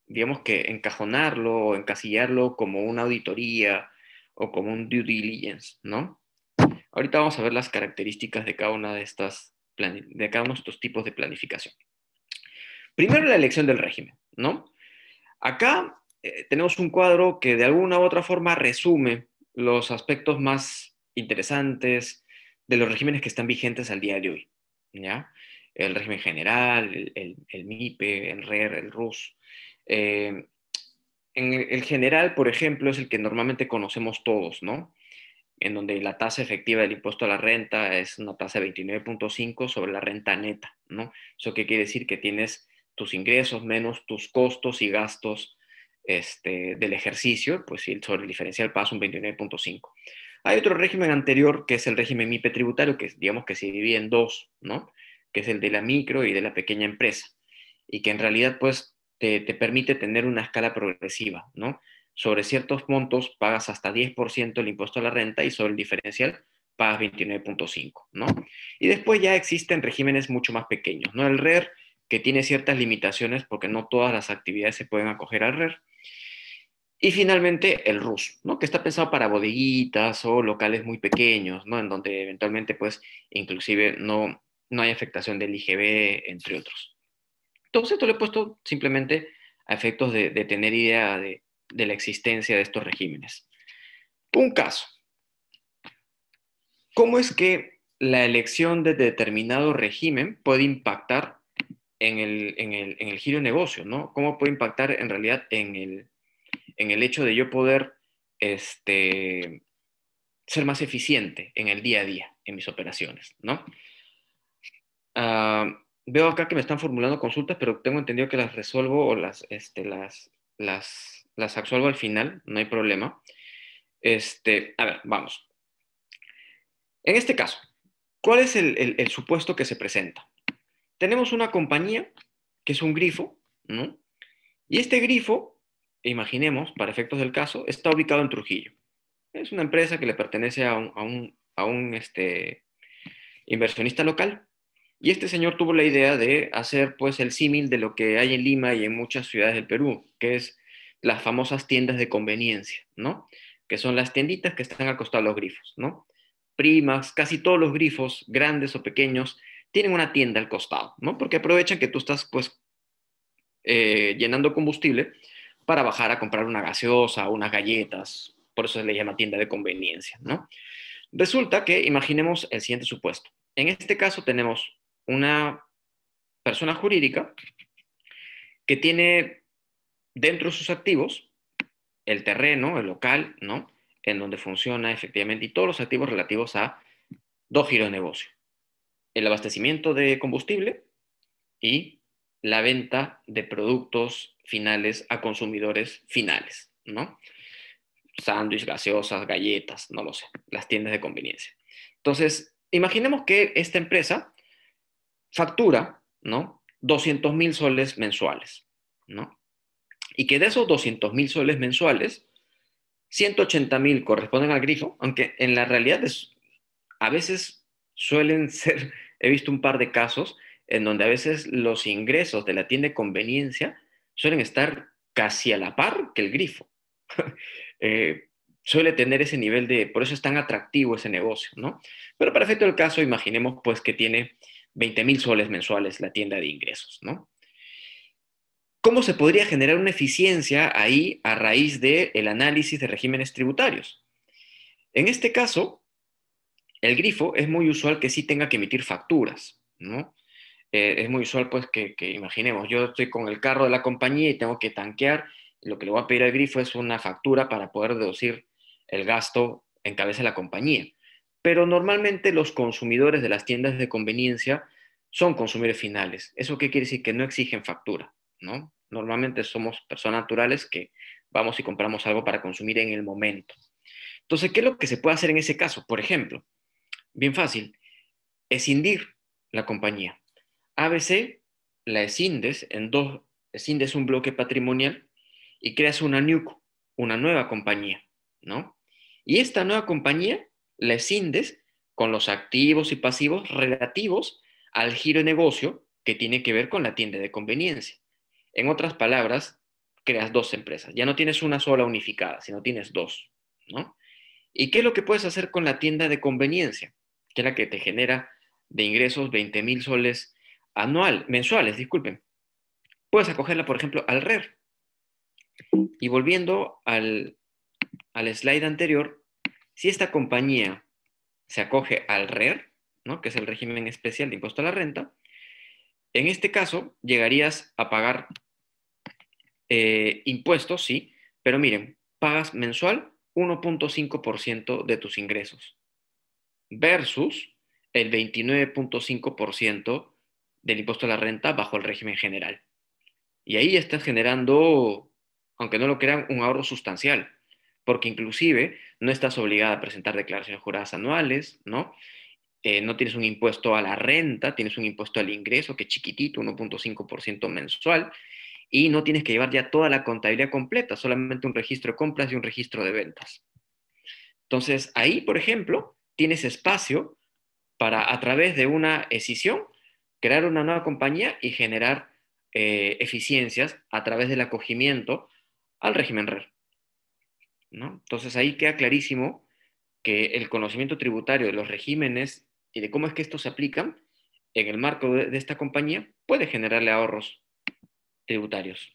digamos que, encajonarlo o encasillarlo como una auditoría o como un due diligence, ¿no? Ahorita vamos a ver las características de cada una de estas, de uno de estos tipos de planificación. Primero la elección del régimen, ¿no? Acá eh, tenemos un cuadro que de alguna u otra forma resume los aspectos más interesantes, de los regímenes que están vigentes al día de hoy. ¿ya? El régimen general, el, MIPE, el RER, el RUS. E eh, en el general, por ejemplo, es el que normalmente conocemos todos, ¿no? En donde la tasa efectiva del impuesto a la renta es una tasa de 29.5 sobre la renta neta, ¿no? Eso qué quiere decir que tienes tus ingresos menos tus costos y gastos este, del ejercicio, pues sobre el diferencial pasa un 29.5. Hay otro régimen anterior que es el régimen MIPE tributario, que digamos que se divide en dos, ¿no? Que es el de la micro y de la pequeña empresa, y que en realidad pues te, permite tener una escala progresiva, ¿no? Sobre ciertos montos pagas hasta 10% el impuesto a la renta y sobre el diferencial pagas 29.5, ¿no? Y después ya existen regímenes mucho más pequeños, ¿no? El RER, e que tiene ciertas limitaciones porque no todas las actividades se pueden acoger al RER. E y finalmente el RUS, ¿no? que está pensado para bodeguitas o locales muy pequeños, ¿no? en donde eventualmente pues inclusive no, no hay afectación del IGB, entre otros. Entonces esto lo he puesto simplemente a efectos de, tener idea de, la existencia de estos regímenes. Un caso. ¿Cómo es que la elección de determinado régimen puede impactar en el, en el giro de negocio? ¿no? ¿Cómo puede impactar en realidad en el, en el hecho de yo poder este, ser más eficiente en el día a día, en mis operaciones, ¿no? Ah, veo acá que me están formulando consultas, pero tengo entendido que las resuelvo o las, este, las, las, las al final, no hay problema. Este, a ver, vamos. En este caso, ¿cuál es el, el supuesto que se presenta? Tenemos una compañía que es un grifo, ¿no? Y este grifo e imaginemos, para efectos del caso, está ubicado en Trujillo. Es una empresa que le pertenece a un, a un, este, inversionista local. Y este señor tuvo la idea de hacer pues el símil de lo que hay en Lima y en muchas ciudades del Perú, que es las famosas tiendas de conveniencia, ¿no? Que son las tienditas que están al costado de los grifos, ¿no? Primas, casi todos los grifos, grandes o pequeños, tienen una tienda al costado, ¿no? Porque aprovechan que tú estás pues eh, llenando combustible para bajar a comprar una gaseosa, unas galletas, por eso se le llama tienda de conveniencia, ¿no? Resulta que imaginemos el siguiente supuesto. En este caso tenemos una persona jurídica que tiene dentro de sus activos el terreno, el local, ¿no? En donde funciona efectivamente y todos los activos relativos a dos giros de negocio. El abastecimiento de combustible y la venta de productos finales a consumidores finales, ¿no? Sándwiches, gaseosas, galletas, no lo sé, las tiendas de conveniencia. Entonces, imaginemos que esta empresa factura, ¿no? 200 mil soles mensuales, ¿no? Y que de esos 200 mil soles mensuales, 180 mil corresponden al grifo, aunque en la realidad es, a veces suelen ser, he visto un par de casos en donde a veces los ingresos de la tienda de conveniencia suelen estar casi a la par que el grifo. Eh, suele tener ese nivel de, por eso es tan atractivo ese negocio, ¿no? Pero para efecto del caso, imaginemos pues que tiene 20 mil soles mensuales la tienda de ingresos, ¿no? ¿Cómo se podría generar una eficiencia ahí a raíz del el análisis de regímenes tributarios? En este caso, el grifo es muy usual que sí tenga que emitir facturas, ¿no? Eh, es muy usual pues que, que, imaginemos, yo estoy con el carro de la compañía y tengo que tanquear, lo que le voy a pedir al grifo es una factura para poder deducir el gasto en cabeza de la compañía. Pero normalmente los consumidores de las tiendas de conveniencia son consumidores finales. ¿Eso qué quiere decir? Que no exigen factura, ¿no? Normalmente somos personas naturales que vamos y compramos algo para consumir en el momento. Entonces, ¿qué es lo que se puede hacer en ese caso? Por ejemplo, bien fácil, escindir la compañía. ABC la escindes en dos, escindes un bloque patrimonial y creas una new una nueva compañía, ¿no? Y esta nueva compañía la escindes con los activos y pasivos relativos al giro de negocio que tiene que ver con la tienda de conveniencia. En otras palabras, creas dos empresas. Ya no tienes una sola unificada, sino tienes dos, ¿no? ¿Y qué es lo que puedes hacer con la tienda de conveniencia? Que es la que te genera de ingresos 20 mil soles anual, mensuales, disculpen, puedes acogerla, por ejemplo, al RER. Y volviendo al, slide anterior, si esta compañía se acoge al RER, ¿no? que es el régimen especial de impuesto a la renta, en este caso llegarías a pagar eh, impuestos, sí, pero miren, pagas mensual 1.5% de tus ingresos versus el 29.5% del impuesto a la renta bajo el régimen general. Y ahí estás generando, aunque no lo crean, un ahorro sustancial, porque inclusive no estás obligada a presentar declaraciones juradas anuales, ¿no? Eh, no tienes un impuesto a la renta, tienes un impuesto al ingreso que es chiquitito, 1.5% mensual, y no tienes que llevar ya toda la contabilidad completa, solamente un registro de compras y un registro de ventas. Entonces, ahí, por ejemplo, tienes espacio para, a través de una escisión, crear una nueva compañía y generar eh, eficiencias a través del acogimiento al régimen RER. ¿no? Entonces ahí queda clarísimo que el conocimiento tributario de los regímenes y de cómo es que estos se aplican en el marco de, esta compañía puede generarle ahorros tributarios.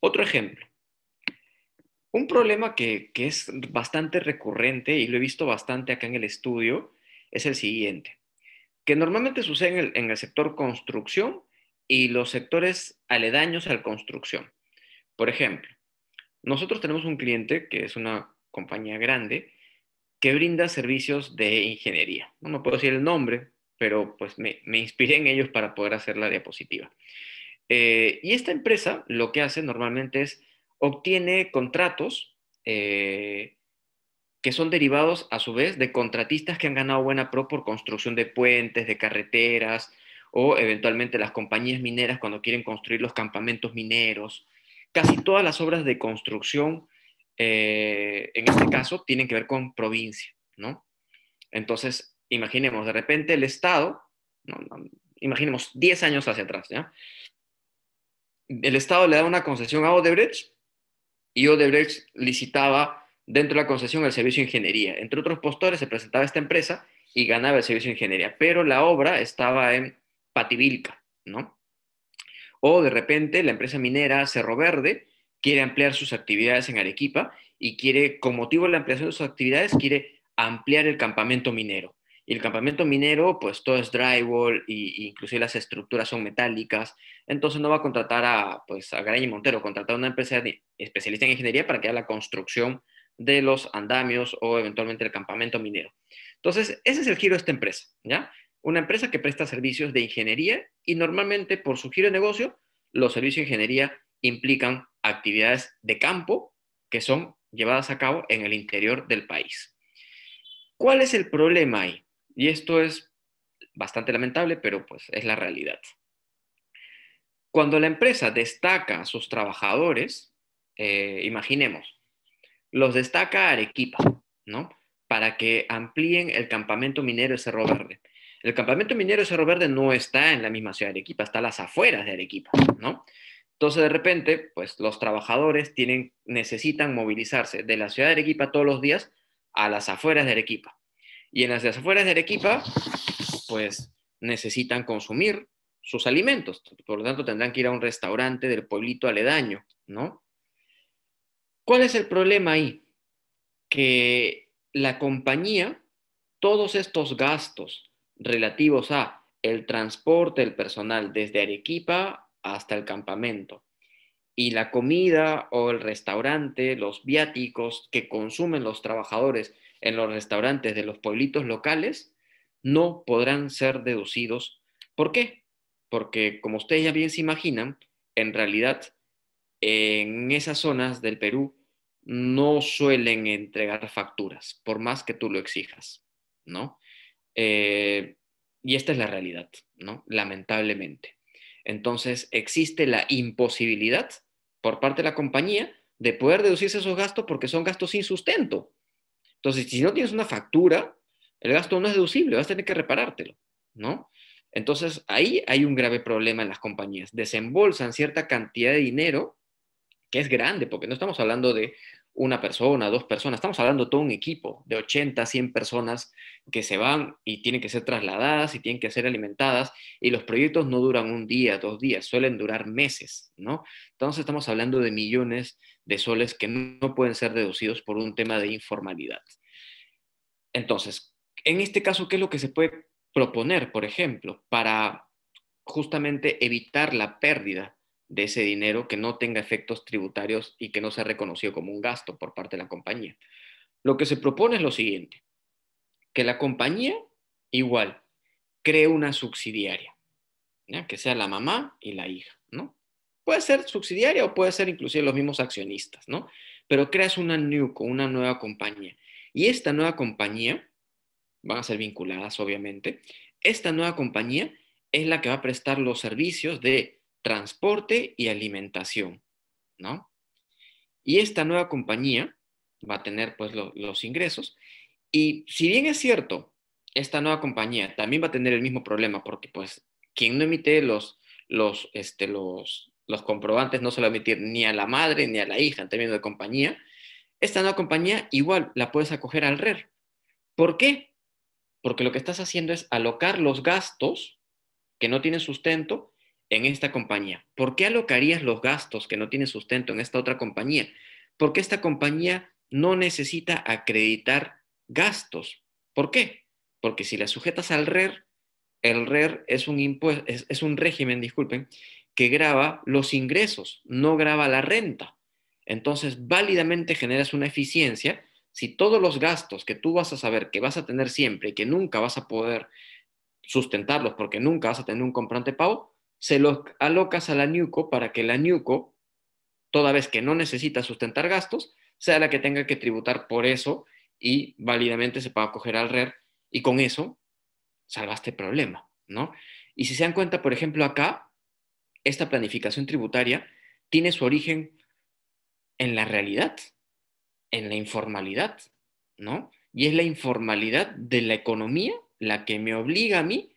Otro ejemplo. Un problema que, que es bastante recurrente y lo he visto bastante acá en el estudio es el siguiente que normalmente sucede en el, sector construcción y los sectores aledaños a la construcción. Por ejemplo, nosotros tenemos un cliente que es una compañía grande que brinda servicios de ingeniería. No, puedo decir el nombre, pero pues me, inspiré en ellos para poder hacer la diapositiva. Eh, y esta empresa lo que hace normalmente es obtiene contratos eh, que son derivados a su vez de contratistas que han ganado buena pro por construcción de puentes, de carreteras o eventualmente las compañías mineras cuando quieren construir los campamentos mineros. Casi todas las obras de construcción, eh, en este caso, tienen que ver con provincia, ¿no? Entonces, imaginemos, de repente el Estado, imaginemos 10 años hacia atrás, ¿ya? El Estado le da una concesión a Odebrecht y Odebrecht licitaba dentro de la concesión del servicio de ingeniería. Entre otros postores se presentaba esta empresa y ganaba el servicio de ingeniería, pero la obra estaba en Pativilca, ¿no? O de repente la empresa minera Cerro Verde quiere ampliar sus actividades en Arequipa y quiere, con motivo de la ampliación de sus actividades, quiere ampliar el campamento minero. Y el campamento minero, pues todo es drywall y, inclusive las estructuras son metálicas. Entonces no va a contratar a, pues, a y Montero, contratar a una empresa especialista en ingeniería para que haga la construcción de los andamios o eventualmente el campamento minero. Entonces, ese es el giro de esta empresa, ¿ya? Una empresa que presta servicios de ingeniería y normalmente por su giro de negocio, los servicios de ingeniería implican actividades de campo que son llevadas a cabo en el interior del país. ¿Cuál es el problema ahí? Y esto es bastante lamentable, pero pues es la realidad. Cuando la empresa destaca a sus trabajadores, eh, imaginemos, los destaca Arequipa, ¿no? Para que amplíen el campamento minero de Cerro Verde. El campamento minero de Cerro Verde no está en la misma ciudad de Arequipa, está a las afueras de Arequipa, ¿no? Entonces, de repente, pues los trabajadores tienen, necesitan movilizarse de la ciudad de Arequipa todos los días a las afueras de Arequipa. Y en las afueras de Arequipa, pues necesitan consumir sus alimentos. Por lo tanto, tendrán que ir a un restaurante del pueblito aledaño, ¿no? ¿Cuál es el problema ahí? Que la compañía, todos estos gastos relativos a el transporte del personal desde Arequipa hasta el campamento y la comida o el restaurante, los viáticos que consumen los trabajadores en los restaurantes de los pueblitos locales, no podrán ser deducidos. ¿Por qué? Porque, como ustedes ya bien se imaginan, en realidad en esas zonas del Perú no suelen entregar facturas, por más que tú lo exijas, ¿no? Eh, y esta es la realidad, ¿no? Lamentablemente. Entonces, existe la imposibilidad por parte de la compañía de poder deducirse esos gastos porque son gastos sin sustento. Entonces, si no tienes una factura, el gasto no es deducible, vas a tener que reparártelo, ¿no? Entonces, ahí hay un grave problema en las compañías. Desembolsan cierta cantidad de dinero que es grande, porque no estamos hablando de una persona, dos personas, estamos hablando de todo un equipo de 80, 100 personas que se van y tienen que ser trasladadas y tienen que ser alimentadas y los proyectos no duran un día, dos días, suelen durar meses, ¿no? Entonces estamos hablando de millones de soles que no pueden ser deducidos por un tema de informalidad. Entonces, en este caso, ¿qué es lo que se puede proponer, por ejemplo, para justamente evitar la pérdida de ese dinero que no tenga efectos tributarios y que no sea reconocido como un gasto por parte de la compañía. Lo que se propone es lo siguiente, que la compañía igual cree una subsidiaria, que sea la mamá y la hija, ¿no? Puede ser subsidiaria o puede ser inclusive los mismos accionistas, ¿no? Pero creas una NUCO, una nueva compañía. Y esta nueva compañía, van a ser vinculadas obviamente, esta nueva compañía es la que va a prestar los servicios de transporte y alimentación, ¿no? Y esta nueva compañía va a tener pues los ingresos y si bien es cierto, esta nueva compañía también va a tener el mismo problema porque pues quien no emite los, los, este, los, los comprobantes no se lo va a emitir ni a la madre ni a la hija en términos de compañía, esta nueva compañía igual la puedes acoger al RER. E ¿Por qué? Porque lo que estás haciendo es alocar los gastos que no tienen sustento en esta compañía? ¿Por qué alocarías los gastos que no tienen sustento en esta otra compañía? Porque esta compañía no necesita acreditar gastos. ¿Por qué? Porque si la sujetas al RER, e el RER e es un, impuesto, es, un régimen, disculpen, que graba los ingresos, no graba la renta. Entonces, válidamente generas una eficiencia. Si todos los gastos que tú vas a saber que vas a tener siempre y que nunca vas a poder sustentarlos porque nunca vas a tener un comprante pago, se los alocas a la NUCO para que la NUCO, toda vez que no necesita sustentar gastos, sea la que tenga que tributar por eso y válidamente se pueda coger al RER e y con eso salvaste el problema, ¿no? Y si se dan cuenta, por ejemplo, acá, esta planificación tributaria tiene su origen en la realidad, en la informalidad, ¿no? Y es la informalidad de la economía la que me obliga a mí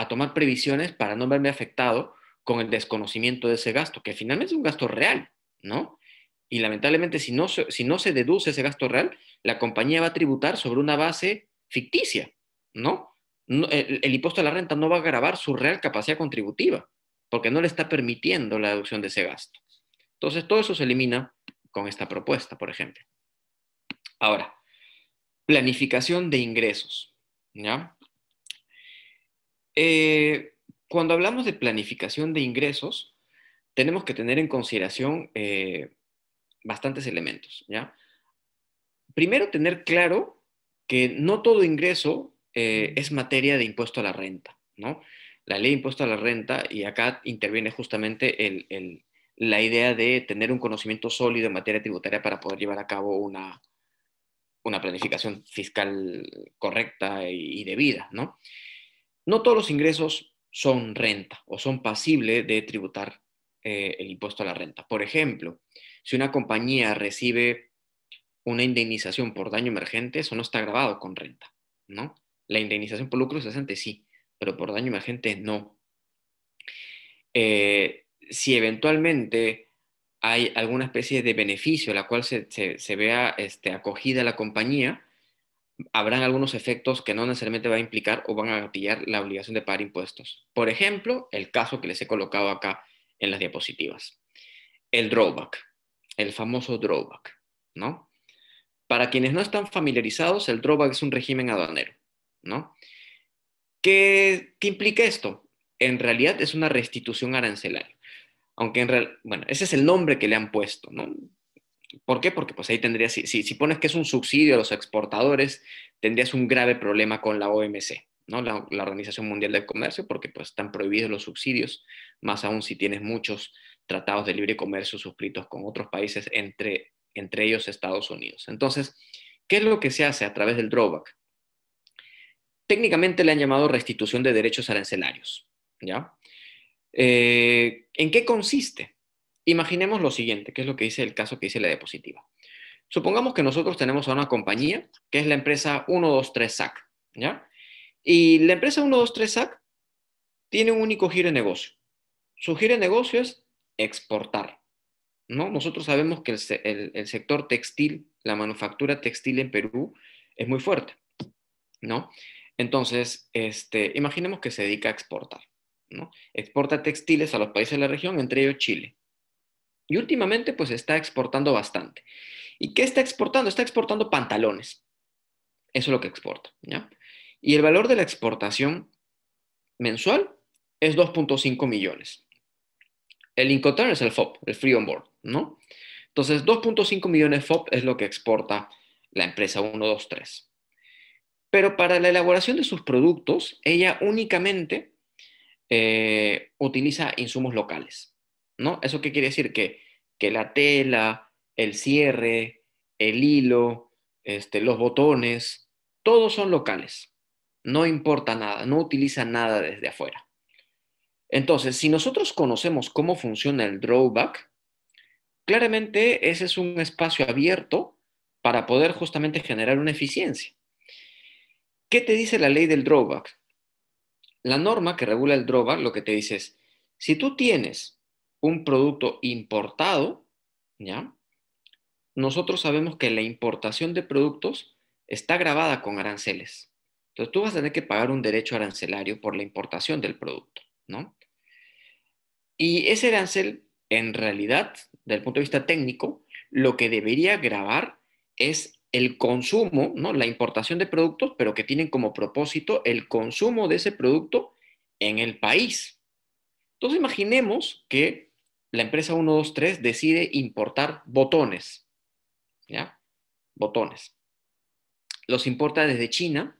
a tomar previsiones para no verme afectado con el desconocimiento de ese gasto, que finalmente es un gasto real, ¿no? Y lamentablemente, si no, se deduce ese gasto real, la compañía va a tributar sobre una base ficticia, ¿no? el, impuesto a la renta no va a grabar su real capacidad contributiva, porque no le está permitiendo la deducción de ese gasto. Entonces, todo eso se elimina con esta propuesta, por ejemplo. Ahora, planificación de ingresos, ¿ya? Eh, cuando hablamos de planificación de ingresos, tenemos que tener en consideración eh, bastantes elementos, ¿ya? Primero, tener claro que no todo ingreso eh, es materia de impuesto a la renta, ¿no? La ley de impuesto a la renta, y acá interviene justamente la idea de tener un conocimiento sólido en materia tributaria para poder llevar a cabo una, planificación fiscal correcta y, debida, ¿no? no todos los ingresos son renta o son pasibles de tributar eh, el impuesto a la renta. Por ejemplo, si una compañía recibe una indemnización por daño emergente, eso no está grabado con renta, ¿no? La indemnización por lucro cesante sí, pero por daño emergente no. Eh, si eventualmente hay alguna especie de beneficio a la cual se, vea este, acogida la compañía, habrán algunos efectos que no necesariamente va a implicar o van a gatillar la obligación de pagar impuestos. Por ejemplo, el caso que les he colocado acá en las diapositivas. El drawback, el famoso drawback, ¿no? Para quienes no están familiarizados, el drawback es un régimen aduanero, ¿no? ¿Qué, implica esto? En realidad es una restitución arancelaria. Aunque en real, bueno, ese es el nombre que le han puesto, ¿no? ¿Por qué? Porque pues ahí tendrías, si, si, pones que es un subsidio a los exportadores, tendrías un grave problema con la OMC, ¿no? La, Organización Mundial del Comercio, porque pues están prohibidos los subsidios, más aún si tienes muchos tratados de libre comercio suscritos con otros países, entre, ellos Estados Unidos. Entonces, ¿qué es lo que se hace a través del drawback? Técnicamente le han llamado restitución de derechos arancelarios, ¿ya? Eh, ¿En qué consiste? Imaginemos lo siguiente, que es lo que dice el caso que dice la diapositiva. Supongamos que nosotros tenemos a una compañía, que es la empresa 123SAC, ¿ya? Y la empresa 123SAC tiene un único giro de negocio. Su giro de negocio es exportar, ¿no? Nosotros sabemos que el, el sector textil, la manufactura textil en Perú es muy fuerte, ¿no? Entonces, este, imaginemos que se dedica a exportar, ¿no? Exporta textiles a los países de la región, entre ellos Chile. Y últimamente pues está exportando bastante. ¿Y qué está exportando? Está exportando pantalones. Eso es lo que exporta. Y el valor de la exportación mensual es 2.5 millones. El Incoterm es el FOB, el Free On Board, ¿no? Entonces, 2.5 millones FOB es lo que exporta la empresa 123. Pero para la elaboración de sus productos, ella únicamente eh, utiliza insumos locales. ¿no? ¿Eso qué quiere decir? Que, la tela, el cierre, el hilo, este, los botones, todos son locales. No importa nada, no utiliza nada desde afuera. Entonces, si nosotros conocemos cómo funciona el drawback, claramente ese es un espacio abierto para poder justamente generar una eficiencia. ¿Qué te dice la ley del drawback? La norma que regula el drawback lo que te dice es, si tú tienes un producto importado, ¿ya? Nosotros sabemos que la importación de productos está grabada con aranceles. Entonces tú vas a tener que pagar un derecho arancelario por la importación del producto, ¿no? Y ese arancel, en realidad, desde el punto de vista técnico, lo que debería grabar es el consumo, ¿no? La importación de productos, pero que tienen como propósito el consumo de ese producto en el país. Entonces imaginemos que la empresa 123 decide importar botones, ¿ya? Botones. Los importa desde China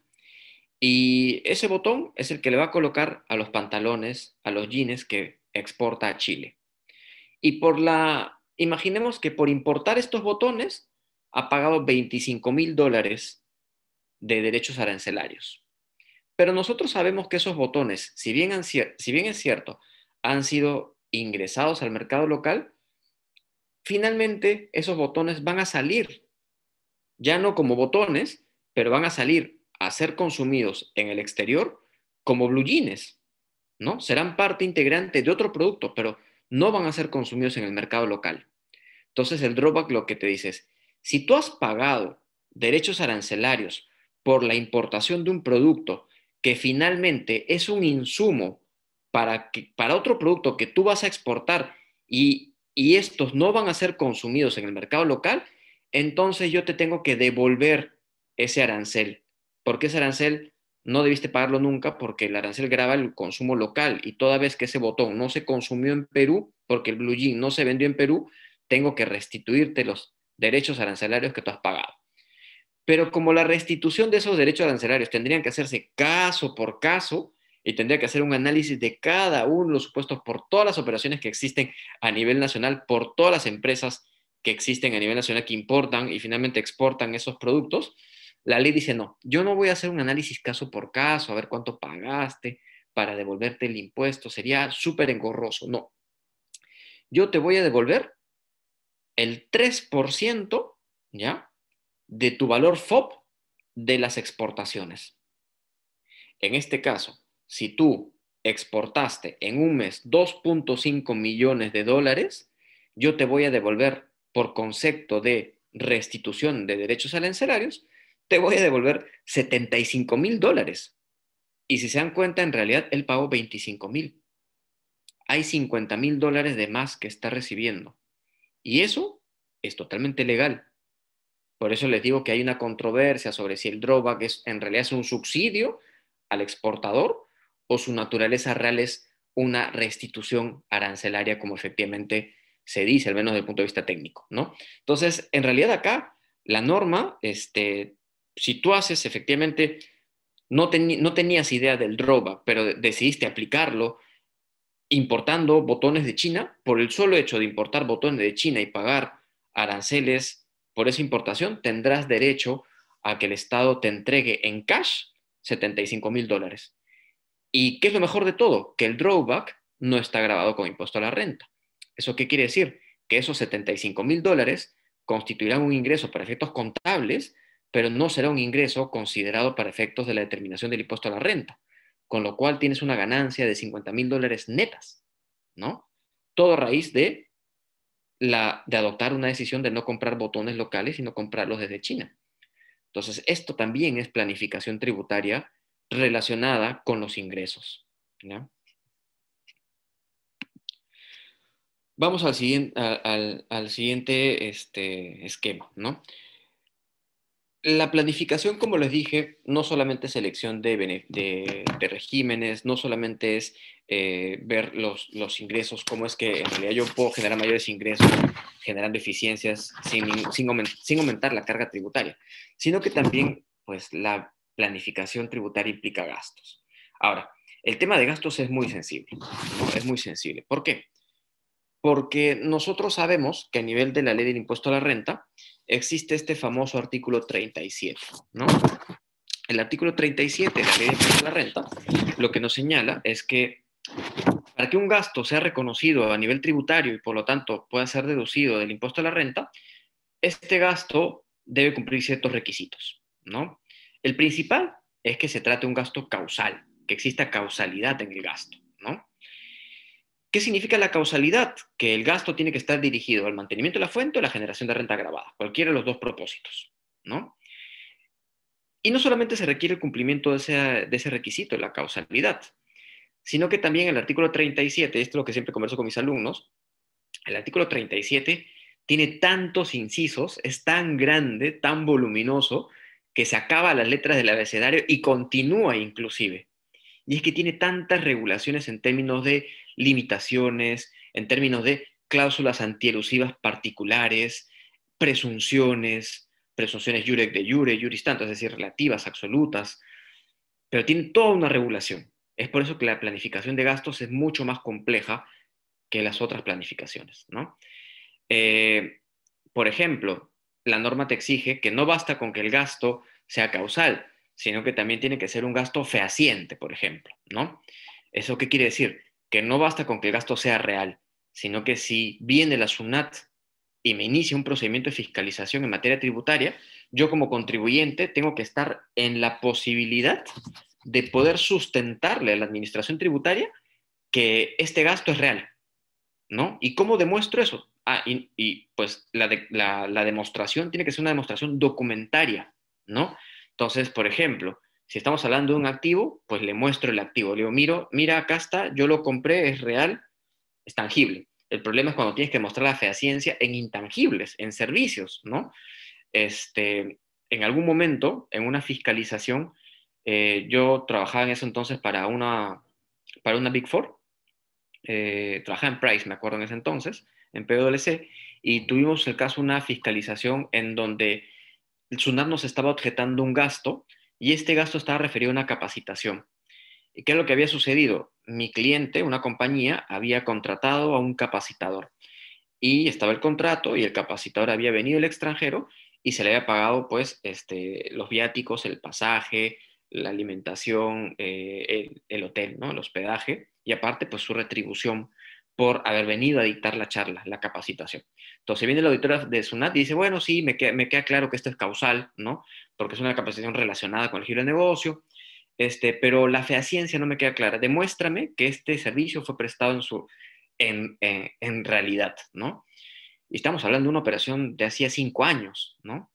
y ese botón es el que le va a colocar a los pantalones, a los jeans que exporta a Chile. Y por la, imaginemos que por importar estos botones ha pagado 25 mil dólares de derechos arancelarios. Pero nosotros sabemos que esos botones, si bien, si bien es cierto, han sido ingresados al mercado local, finalmente esos botones van a salir, ya no como botones, pero van a salir a ser consumidos en el exterior como blue jeans, ¿no? Serán parte integrante de otro producto, pero no van a ser consumidos en el mercado local. Entonces el drawback lo que te dice es, si tú has pagado derechos arancelarios por la importación de un producto que finalmente es un insumo para, otro producto que tú vas a exportar y, y estos no van a ser consumidos en el mercado local, entonces yo te tengo que devolver ese arancel, porque ese arancel no debiste pagarlo nunca porque el arancel graba el consumo local y toda vez que ese botón no se consumió en Perú, porque el blue jean no se vendió en Perú, tengo que restituirte los derechos arancelarios que tú has pagado. Pero como la restitución de esos derechos arancelarios tendrían que hacerse caso por caso, y tendría que hacer un análisis de cada uno de los supuestos por todas las operaciones que existen a nivel nacional, por todas las empresas que existen a nivel nacional que importan y finalmente exportan esos productos. La ley dice, no, yo no voy a hacer un análisis caso por caso, a ver cuánto pagaste para devolverte el impuesto, sería súper engorroso, no. Yo te voy a devolver el 3%, ¿ya? De tu valor FOB de las exportaciones. En este caso, si tú exportaste en un mes 2.5 millones de dólares, yo te voy a devolver por concepto de restitución de derechos arancelarios, te voy a devolver 75 mil dólares. Y si se dan cuenta, en realidad él pagó 25 mil. Hay 50 mil dólares de más que está recibiendo. Y eso es totalmente legal. Por eso les digo que hay una controversia sobre si el drawback es, en realidad es un subsidio al exportador o su naturaleza real es una restitución arancelaria, como efectivamente se dice, al menos desde el punto de vista técnico, ¿no? Entonces, en realidad acá, la norma, este, si tú haces efectivamente, no, tenías idea del roba pero decidiste aplicarlo importando botones de China, por el solo hecho de importar botones de China y pagar aranceles por esa importación, tendrás derecho a que el Estado te entregue en cash 75 mil dólares. ¿Y qué es lo mejor de todo? Que el drawback no está grabado con impuesto a la renta. ¿Eso qué quiere decir? Que esos 75 mil dólares constituirán un ingreso para efectos contables, pero no será un ingreso considerado para efectos de la determinación del impuesto a la renta, con lo cual tienes una ganancia de 50 mil dólares netas, ¿no? Todo a raíz de, la, de adoptar una decisión de no comprar botones locales, sino comprarlos desde China. Entonces, esto también es planificación tributaria relacionada con los ingresos. Vamos al siguiente, al, siguiente este, esquema, ¿no? La planificación, como les dije, no solamente es selección de, regímenes, no solamente es eh, ver los, ingresos, cómo es que en realidad yo puedo generar mayores ingresos generando eficiencias sin, sin aumentar la carga tributaria, sino que también pues, la planificación tributaria implica gastos. Ahora, el tema de gastos es muy sensible, es muy sensible. ¿Por qué? Porque nosotros sabemos que a nivel de la ley del impuesto a la renta existe este famoso artículo 37, ¿no? El artículo 37 de la ley del impuesto a la renta lo que nos señala es que para que un gasto sea reconocido a nivel tributario y por lo tanto pueda ser deducido del impuesto a la renta, este gasto debe cumplir ciertos requisitos, ¿no? El principal es que se trate un gasto causal, que exista causalidad en el gasto, ¿no? ¿Qué significa la causalidad? Que el gasto tiene que estar dirigido al mantenimiento de la fuente o la generación de renta grabada, cualquiera de los dos propósitos, ¿no? Y no solamente se requiere el cumplimiento de ese, de ese requisito, la causalidad, sino que también el artículo 37, esto es lo que siempre converso con mis alumnos, el artículo 37 tiene tantos incisos, es tan grande, tan voluminoso, que se acaba las letras del abecedario y continúa inclusive. Y es que tiene tantas regulaciones en términos de limitaciones, en términos de cláusulas antielusivas particulares, presunciones, presunciones jurek de jure, juris tanto, es decir, relativas, absolutas, pero tiene toda una regulación. Es por eso que la planificación de gastos es mucho más compleja que las otras planificaciones. ¿no? Eh, por ejemplo, la norma te exige que no basta con que el gasto sea causal, sino que también tiene que ser un gasto fehaciente, por ejemplo, ¿no? ¿Eso qué quiere decir? Que no basta con que el gasto sea real, sino que si viene la SUNAT y me inicia un procedimiento de fiscalización en materia tributaria, yo como contribuyente tengo que estar en la posibilidad de poder sustentarle a la administración tributaria que este gasto es real, ¿no? ¿Y cómo demuestro eso? Ah, y, pues la, demostración tiene que ser una demostración documentaria, ¿no? Entonces, por ejemplo, si estamos hablando de un activo, pues le muestro el activo. Le digo, miro, mira, acá está, yo lo compré, es real, es tangible. El problema es cuando tienes que mostrar la ciencia en intangibles, en servicios, ¿no? Este, en algún momento, en una fiscalización, eh, yo trabajaba en eso entonces para una, para una Big Four, eh, trabajaba en Price, me acuerdo en ese entonces, en PWC, y tuvimos el caso una fiscalización en donde el SUNAT nos estaba objetando un gasto y este gasto estaba referido a una capacitación. ¿Y qué es lo que había sucedido? Mi cliente, una compañía, había contratado a un capacitador y estaba el contrato y el capacitador había venido del extranjero y se le había pagado pues este, los viáticos, el pasaje, la alimentación, eh, el, hotel, ¿no? el hospedaje y aparte pues su retribución por haber venido a dictar la charla, la capacitación. Entonces viene la auditora de SUNAT y dice, bueno, sí, me queda, claro que esto es causal, ¿no? Porque es una capacitación relacionada con el giro de negocio, este, pero la fehaciencia no me queda clara. Demuéstrame que este servicio fue prestado en, su, en, realidad, ¿no? Y estamos hablando de una operación de hacía cinco años, ¿no?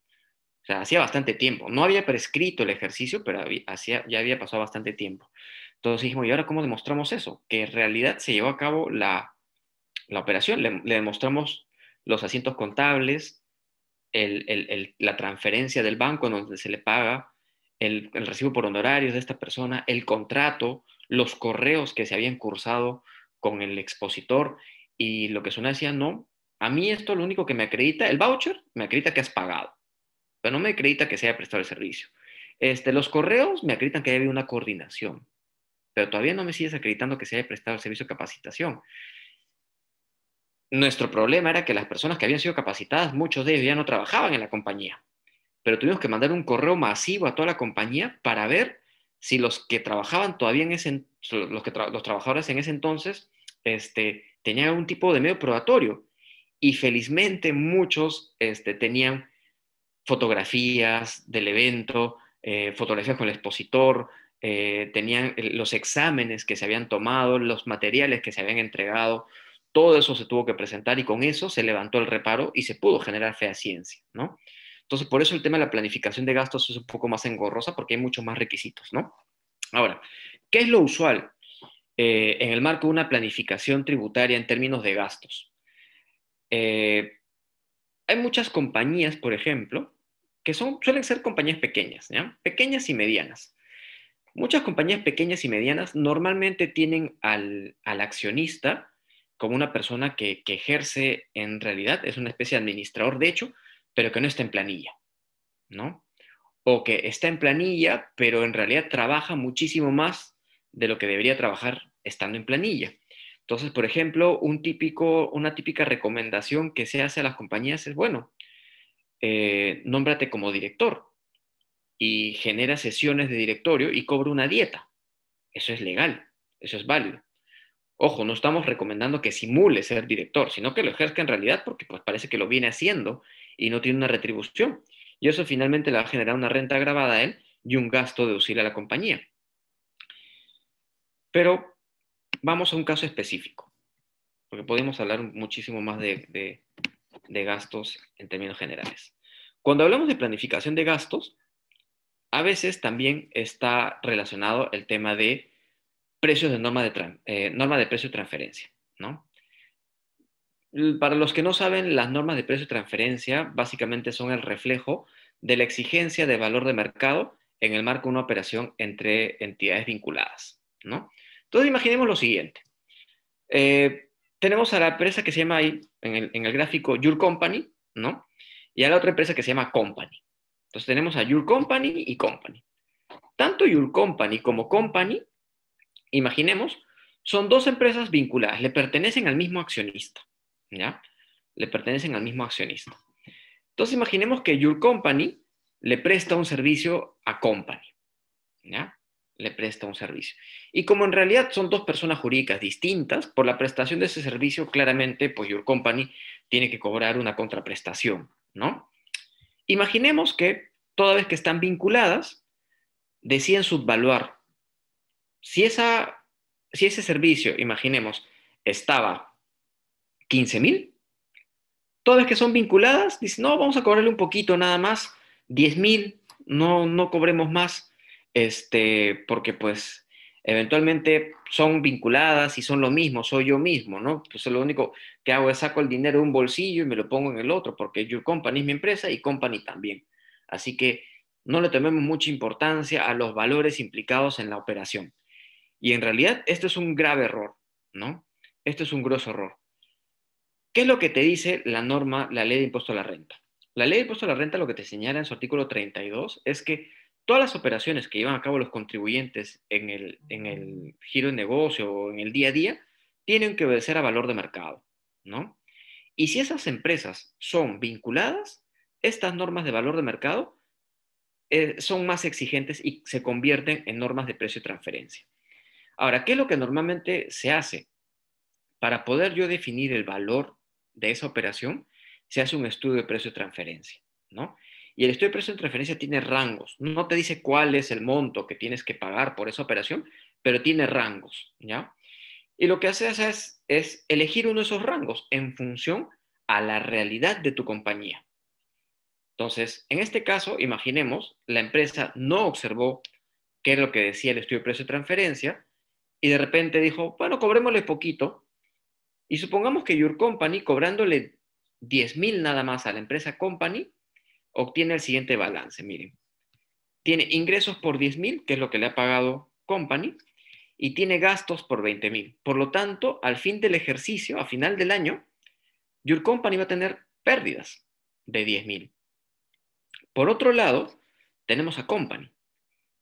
O sea, hacía bastante tiempo. No había prescrito el ejercicio, pero hacía, ya había pasado bastante tiempo. Entonces dijimos, ¿y ahora cómo demostramos eso? Que en realidad se llevó a cabo la la operación, le, demostramos los asientos contables, la transferencia del banco en donde se le paga, el, recibo por honorarios de esta persona, el contrato, los correos que se habían cursado con el expositor y lo que suena decía, no, a mí esto lo único que me acredita, el voucher me acredita que has pagado, pero no me acredita que se haya prestado el servicio. Este, los correos me acreditan que haya habido una coordinación, pero todavía no me sigues acreditando que se haya prestado el servicio de capacitación. Nuestro problema era que las personas que habían sido capacitadas, muchos de ellos ya no trabajaban en la compañía, pero tuvimos que mandar un correo masivo a toda la compañía para ver si los que trabajaban todavía en ese, los, que los trabajadores en ese entonces este, tenían algún tipo de medio probatorio. Y felizmente muchos este, tenían fotografías del evento, eh, fotografías con el expositor, eh, tenían eh, los exámenes que se habían tomado, los materiales que se habían entregado. Todo eso se tuvo que presentar y con eso se levantó el reparo y se pudo generar ciencia, ¿no? Entonces, por eso el tema de la planificación de gastos es un poco más engorrosa porque hay muchos más requisitos, ¿no? Ahora, ¿qué es lo usual eh, en el marco de una planificación tributaria en términos de gastos? Eh, hay muchas compañías, por ejemplo, que son, suelen ser compañías pequeñas, ¿ya? Pequeñas y medianas. Muchas compañías pequeñas y medianas normalmente tienen al, al accionista como una persona que, ejerce en realidad, es una especie de administrador, de hecho, pero que no está en planilla, ¿no? O que está en planilla, pero en realidad trabaja muchísimo más de lo que debería trabajar estando en planilla. Entonces, por ejemplo, un típico, una típica recomendación que se hace a las compañías es, bueno, eh, nómbrate como director y genera sesiones de directorio y cobra una dieta. Eso es legal, eso es válido. Ojo, no estamos recomendando que simule ser director, sino que lo ejerza en realidad porque pues, parece que lo viene haciendo y no tiene una retribución. Y eso finalmente le va a generar una renta agravada a él y un gasto deducible a la compañía. Pero vamos a un caso específico, porque podemos hablar muchísimo más de gastos en términos generales. Cuando hablamos de planificación de gastos, a veces también está relacionado el tema de precios de norma de, eh, norma de precio de transferencia, ¿no? Para los que no saben, las normas de precio de transferencia básicamente son el reflejo de la exigencia de valor de mercado en el marco de una operación entre entidades vinculadas, ¿no? Entonces imaginemos lo siguiente. Eh, tenemos a la empresa que se llama ahí, en el, en el, gráfico, Your Company, ¿no? Y a la otra empresa que se llama Company. Entonces tenemos a Your Company y Company. Tanto Your Company como Company imaginemos, son dos empresas vinculadas, le pertenecen al mismo accionista, ¿ya? Le pertenecen al mismo accionista. Entonces imaginemos que Your Company le presta un servicio a Company, ¿ya? Le presta un servicio. Y como en realidad son dos personas jurídicas distintas, por la prestación de ese servicio, claramente, pues Your Company tiene que cobrar una contraprestación, ¿no? Imaginemos que toda vez que están vinculadas, deciden subvaluar si, ese servicio, imaginemos, estaba 15 mil, todas que son vinculadas, dicen, no, vamos a cobrarle un poquito nada más, 10 mil, no, no cobremos más, este, porque pues eventualmente son vinculadas y son lo mismo, soy yo mismo, ¿no? Entonces lo único que hago es saco el dinero de un bolsillo y me lo pongo en el otro, porque Your Company es mi empresa y Company también. Así que no le tomemos mucha importancia a los valores implicados en la operación. Y en realidad esto es un grave error, ¿no? Esto es un grosso error. ¿Qué es lo que te dice la norma, la ley de impuesto a la renta? La ley de impuesto a la renta lo que te señala en su artículo 32 es que todas las operaciones que llevan a cabo los contribuyentes en el, giro de negocio o en el día a día tienen que obedecer a valor de mercado, ¿no? Y si esas empresas son vinculadas, estas normas de valor de mercado eh, son más exigentes y se convierten en normas de precio de transferencia. Ahora, ¿qué es lo que normalmente se hace? Para poder yo definir el valor de esa operación, se hace un estudio de precio de transferencia, ¿no? Y el estudio de precio de transferencia tiene rangos. No te dice cuál es el monto que tienes que pagar por esa operación, pero tiene rangos, ¿ya? Y lo que haces es, es elegir uno de esos rangos en función a la realidad de tu compañía. Entonces, en este caso, imaginemos, la empresa no observó qué es lo que decía el estudio de precio de transferencia, y de repente dijo, bueno, cobrémosle poquito y supongamos que Your Company, cobrándole 10 mil nada más a la empresa Company, obtiene el siguiente balance, miren. Tiene ingresos por 10 mil, que es lo que le ha pagado Company, y tiene gastos por 20 mil. Por lo tanto, al fin del ejercicio, a final del año, Your Company va a tener pérdidas de 10 mil. Por otro lado, tenemos a Company.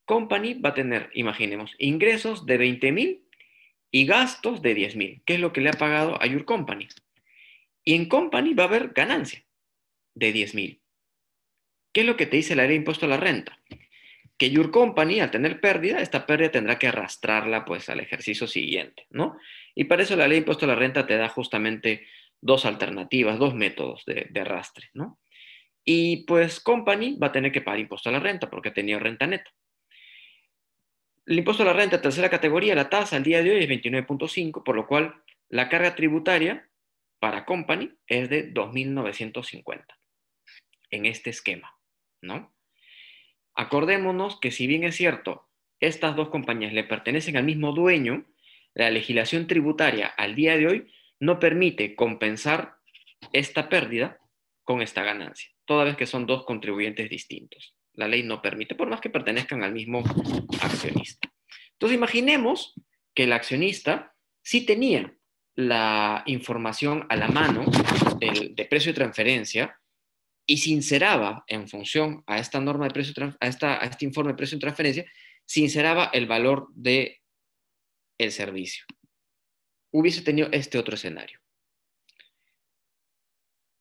Company va a tener, imaginemos, ingresos de 20.000 y gastos de 10.000, que es lo que le ha pagado a Your Company. Y en Company va a haber ganancia de 10.000. ¿Qué es lo que te dice la ley de impuesto a la renta? Que Your Company, al tener pérdida, esta pérdida tendrá que arrastrarla pues al ejercicio siguiente, ¿no? Y para eso la ley de impuesto a la renta te da justamente dos alternativas, dos métodos de, arrastre, ¿no? Y pues Company va a tener que pagar impuesto a la renta porque tenía renta neta. El impuesto a la renta, tercera categoría, la tasa al día de hoy es 29.5, por lo cual la carga tributaria para company es de 2.950 en este esquema, ¿no? Acordémonos que si bien es cierto, estas dos compañías le pertenecen al mismo dueño, la legislación tributaria al día de hoy no permite compensar esta pérdida con esta ganancia, toda vez que son dos contribuyentes distintos la ley no permite, por más que pertenezcan al mismo accionista. Entonces imaginemos que el accionista sí tenía la información a la mano de precio de transferencia y sinceraba en función a esta norma de precio a, a este informe de precio de transferencia, sinceraba el valor de el servicio. Hubiese tenido este otro escenario.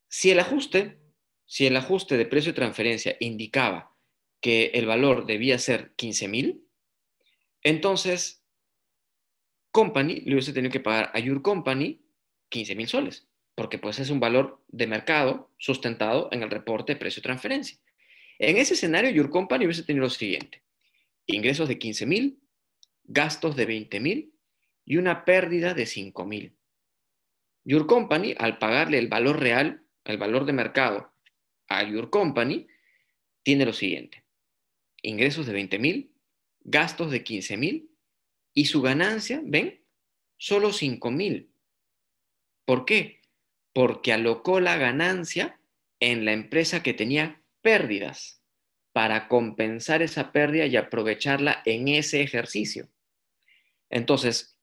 Si el ajuste, si el ajuste de precio de transferencia indicaba que el valor debía ser 15.000, entonces Company le hubiese tenido que pagar a Your Company 15.000 soles, porque pues es un valor de mercado sustentado en el reporte de precio de transferencia. En ese escenario, Your Company hubiese tenido lo siguiente, ingresos de 15.000, gastos de 20.000 y una pérdida de 5.000. Your Company, al pagarle el valor real, el valor de mercado a Your Company, tiene lo siguiente ingresos de 20.000, mil, gastos de 15.000 mil y su ganancia, ¿ven? Solo 5 mil. ¿Por qué? Porque alocó la ganancia en la empresa que tenía pérdidas para compensar esa pérdida y aprovecharla en ese ejercicio. Entonces,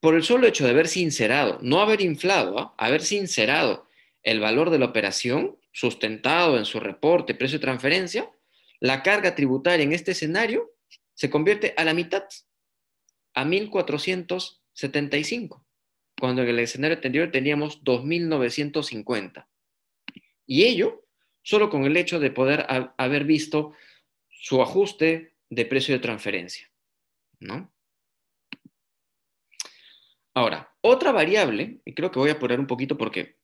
por el solo hecho de haber sincerado, no haber inflado, ¿ah? haber sincerado el valor de la operación, sustentado en su reporte, precio de transferencia, la carga tributaria en este escenario se convierte a la mitad, a 1.475, cuando en el escenario anterior teníamos 2.950. Y ello solo con el hecho de poder haber visto su ajuste de precio de transferencia. ¿no? Ahora, otra variable, y creo que voy a apurar un poquito porque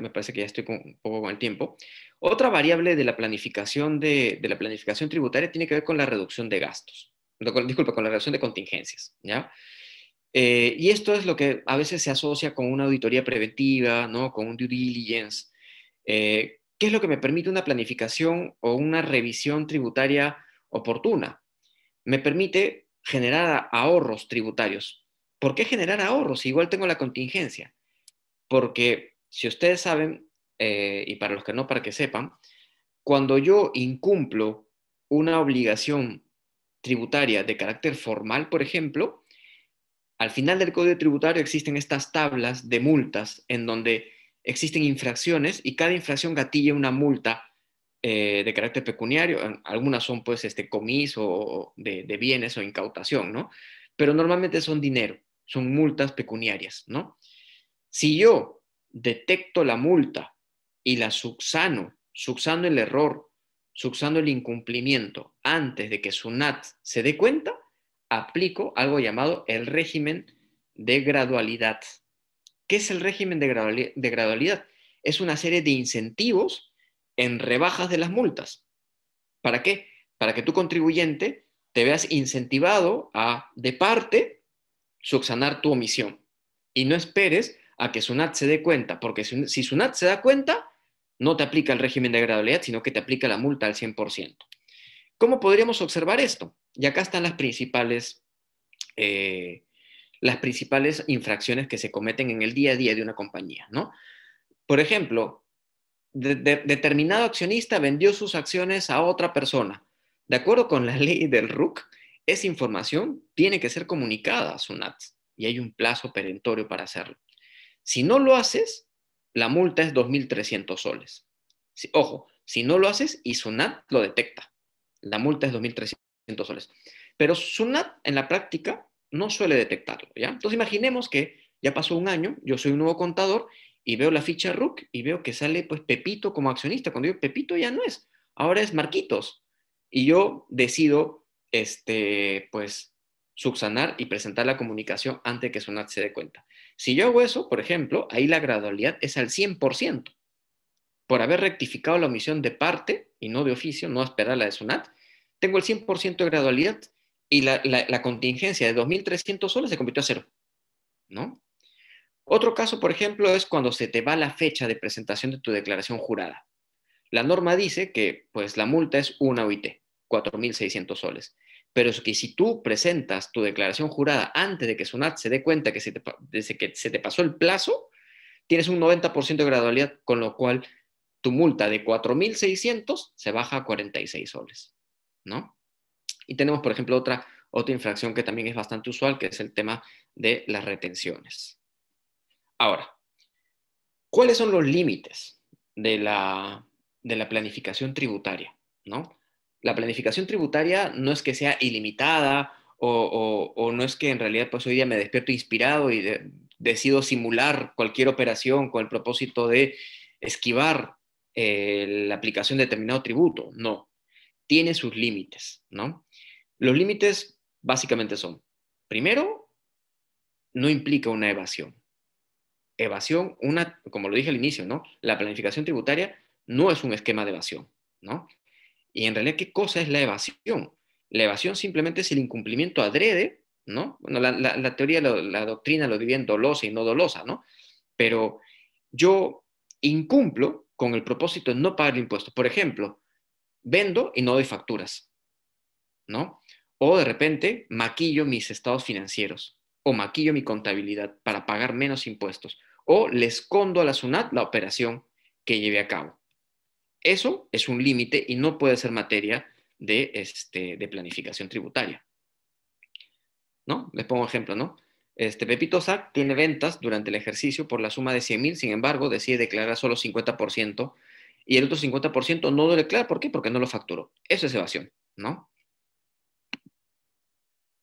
me parece que ya estoy con, un poco con el tiempo. Otra variable de la planificación, de, la planificación tributaria tiene que ver con la reducción de gastos, disculpa, con la reducción de contingencias, eh, y esto es lo que a veces se asocia con una auditoría preventiva, ¿no? Con un due diligence. Eh, ¿Qué es lo que me permite una planificación o una revisión tributaria oportuna? Me permite generar ahorros tributarios. ¿Por qué generar ahorros? Igual tengo la contingencia. Porque si ustedes saben, eh, y para los que no, para que sepan, cuando yo incumplo una obligación tributaria de carácter formal, por ejemplo, al final del código tributario existen estas tablas de multas en donde existen infracciones y cada infracción gatilla una multa eh, de carácter pecuniario. Algunas son pues este comiso de, de, bienes o incautación, ¿no? Pero normalmente son dinero, son multas pecuniarias, ¿no? Si yo detecto la multa y la subsano, subsano el error, subsano el incumplimiento, antes de que SUNAT se dé cuenta, aplico algo llamado el régimen de gradualidad. ¿Qué es el régimen de, gradualidad? Es una serie de incentivos en rebajas de las multas. ¿Para qué? Para que tu contribuyente te veas incentivado a, de parte, subsanar tu omisión. Y no esperes a que Sunat se dé cuenta, porque si, Sunat se da cuenta, no te aplica el régimen de gradualidad, sino que te aplica la multa al 100%. ¿Cómo podríamos observar esto? Y acá están las principales, eh, las principales infracciones que se cometen en el día a día de una compañía, Por ejemplo, determinado accionista vendió sus acciones a otra persona. De acuerdo con la ley del RUC, esa información tiene que ser comunicada a SUNAT y hay un plazo perentorio para hacerlo. Si no lo haces, la multa es 2.300 soles. ojo, si no lo haces y SUNAT lo detecta, la multa es 2.300 soles. Pero SUNAT en la práctica no suele detectarlo, ¿ya? Entonces imaginemos que ya pasó un año, yo soy un nuevo contador y veo la ficha RUC y veo que sale pues Pepito como accionista. Cuando digo Pepito ya no es, ahora es Marquitos. Y yo decido, este, pues, subsanar y presentar la comunicación antes que Sunat se dé cuenta. Si yo hago eso, por ejemplo, ahí la gradualidad es al 100%. Por haber rectificado la omisión de parte y no de oficio, no esperar la de Sunat, tengo el 100% de gradualidad y la, contingencia de 2.300 soles se convirtió a cero. ¿No? Otro caso, por ejemplo, es cuando se te va la fecha de presentación de tu declaración jurada. La norma dice que pues, la multa es una OIT, 4.600 soles pero es que si tú presentas tu declaración jurada antes de que SUNAT se dé cuenta que se te, que se te pasó el plazo, tienes un 90% de gradualidad, con lo cual tu multa de 4.600 se baja a 46 soles, ¿no? Y tenemos, por ejemplo, otra, otra infracción que también es bastante usual, que es el tema de las retenciones. Ahora, ¿cuáles son los límites de la, de la planificación tributaria, ¿no? la planificación tributaria no es que sea ilimitada o, no es que en realidad pues hoy día me despierto inspirado y decido simular cualquier operación con el propósito de esquivar eh, la aplicación de determinado tributo. No, tiene sus límites, ¿no? Los límites básicamente son, primero, no implica una evasión. Evasión, una, como lo dije al inicio, ¿no? La planificación tributaria no es un esquema de evasión, ¿no? Y en realidad, ¿qué cosa es la evasión? La evasión simplemente es el incumplimiento adrede, ¿no? Bueno, la, teoría, la, doctrina lo divide en dolosa y no dolosa, ¿no? Pero yo incumplo con el propósito de no pagar impuestos. Por ejemplo, vendo y no doy facturas, ¿no? O de repente maquillo mis estados financieros o maquillo mi contabilidad para pagar menos impuestos o le escondo a la SUNAT la operación que llevé a cabo. Eso es un límite y no puede ser materia de, este, de planificación tributaria. ¿No? Les pongo ejemplo, ¿no? Este, Pepito Sac tiene ventas durante el ejercicio por la suma de 100.000, sin embargo, decide declarar solo 50% y el otro 50% no lo declara. ¿Por qué? Porque no lo facturó. Eso es evasión, ¿no?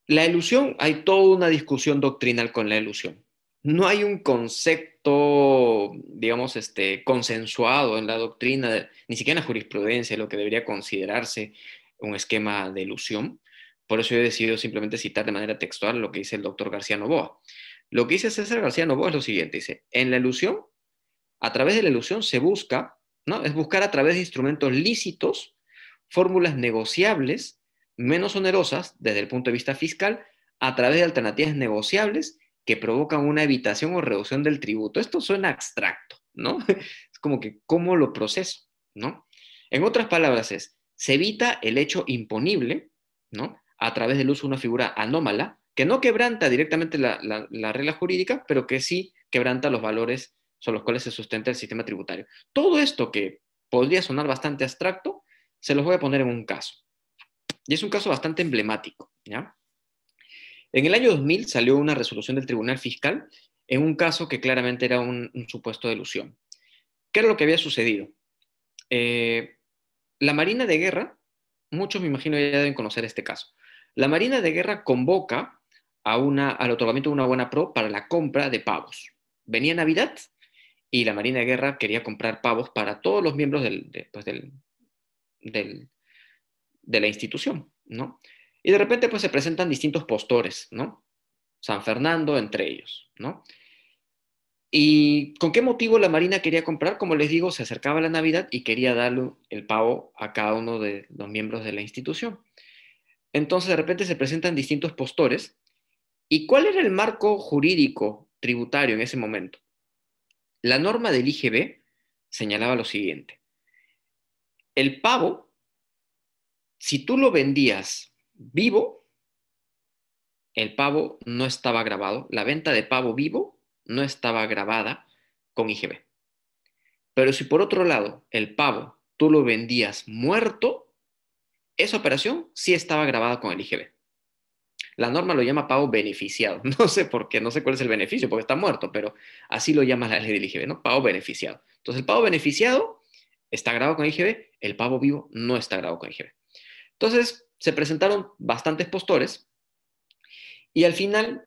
La ilusión, hay toda una discusión doctrinal con la ilusión. No hay un concepto digamos, este, consensuado en la doctrina, ni siquiera en la jurisprudencia, lo que debería considerarse un esquema de ilusión. Por eso he decidido simplemente citar de manera textual lo que dice el doctor García Novoa. Lo que dice César García Novoa es lo siguiente, dice, en la ilusión, a través de la ilusión se busca, ¿no? Es buscar a través de instrumentos lícitos, fórmulas negociables, menos onerosas desde el punto de vista fiscal, a través de alternativas negociables que provocan una evitación o reducción del tributo. Esto suena abstracto, ¿no? Es como que cómo lo proceso, ¿no? En otras palabras es, se evita el hecho imponible, ¿no? A través del uso de una figura anómala, que no quebranta directamente la, la regla jurídica, pero que sí quebranta los valores sobre los cuales se sustenta el sistema tributario. Todo esto que podría sonar bastante abstracto, se los voy a poner en un caso. Y es un caso bastante emblemático, ¿ya? En el año 2000 salió una resolución del Tribunal Fiscal en un caso que claramente era un, supuesto de ilusión. ¿Qué era lo que había sucedido? Eh, la Marina de Guerra, muchos me imagino ya deben conocer este caso, la Marina de Guerra convoca a una, al otorgamiento de una buena pro para la compra de pavos. Venía Navidad y la Marina de Guerra quería comprar pavos para todos los miembros pues de la institución, ¿no? Y de repente pues se presentan distintos postores, ¿no? San Fernando entre ellos, ¿no? ¿Y con qué motivo la Marina quería comprar? Como les digo, se acercaba la Navidad y quería darle el pavo a cada uno de los miembros de la institución. Entonces, de repente se presentan distintos postores. ¿Y cuál era el marco jurídico tributario en ese momento? La norma del IGB señalaba lo siguiente. El pavo, si tú lo vendías vivo, el pavo no estaba grabado, la venta de pavo vivo no estaba grabada con IGB. Pero si por otro lado el pavo tú lo vendías muerto, esa operación sí estaba grabada con el IGB. La norma lo llama pavo beneficiado. No sé por qué, no sé cuál es el beneficio, porque está muerto, pero así lo llama la ley del IGB, ¿no? Pavo beneficiado. Entonces, el pavo beneficiado está grabado con IGB, el pavo vivo no está grabado con IGB. Entonces, se presentaron bastantes postores y al final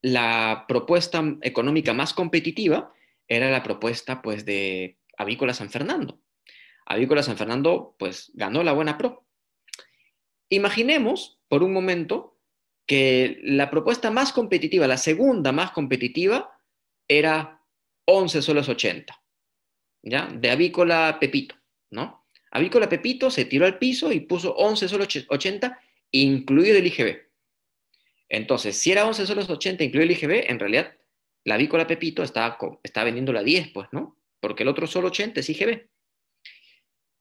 la propuesta económica más competitiva era la propuesta pues de Avícola San Fernando. Avícola San Fernando pues ganó la buena pro. Imaginemos por un momento que la propuesta más competitiva, la segunda más competitiva era 11 solos 80, ¿ya? De Avícola Pepito, ¿no? Avícola Pepito se tiró al piso y puso 11 80, incluido el IGB. Entonces, si era 11 80, incluido el IGB, en realidad la avícola Pepito estaba, estaba vendiéndola a 10, pues, ¿no? Porque el otro solo 80 es IGB.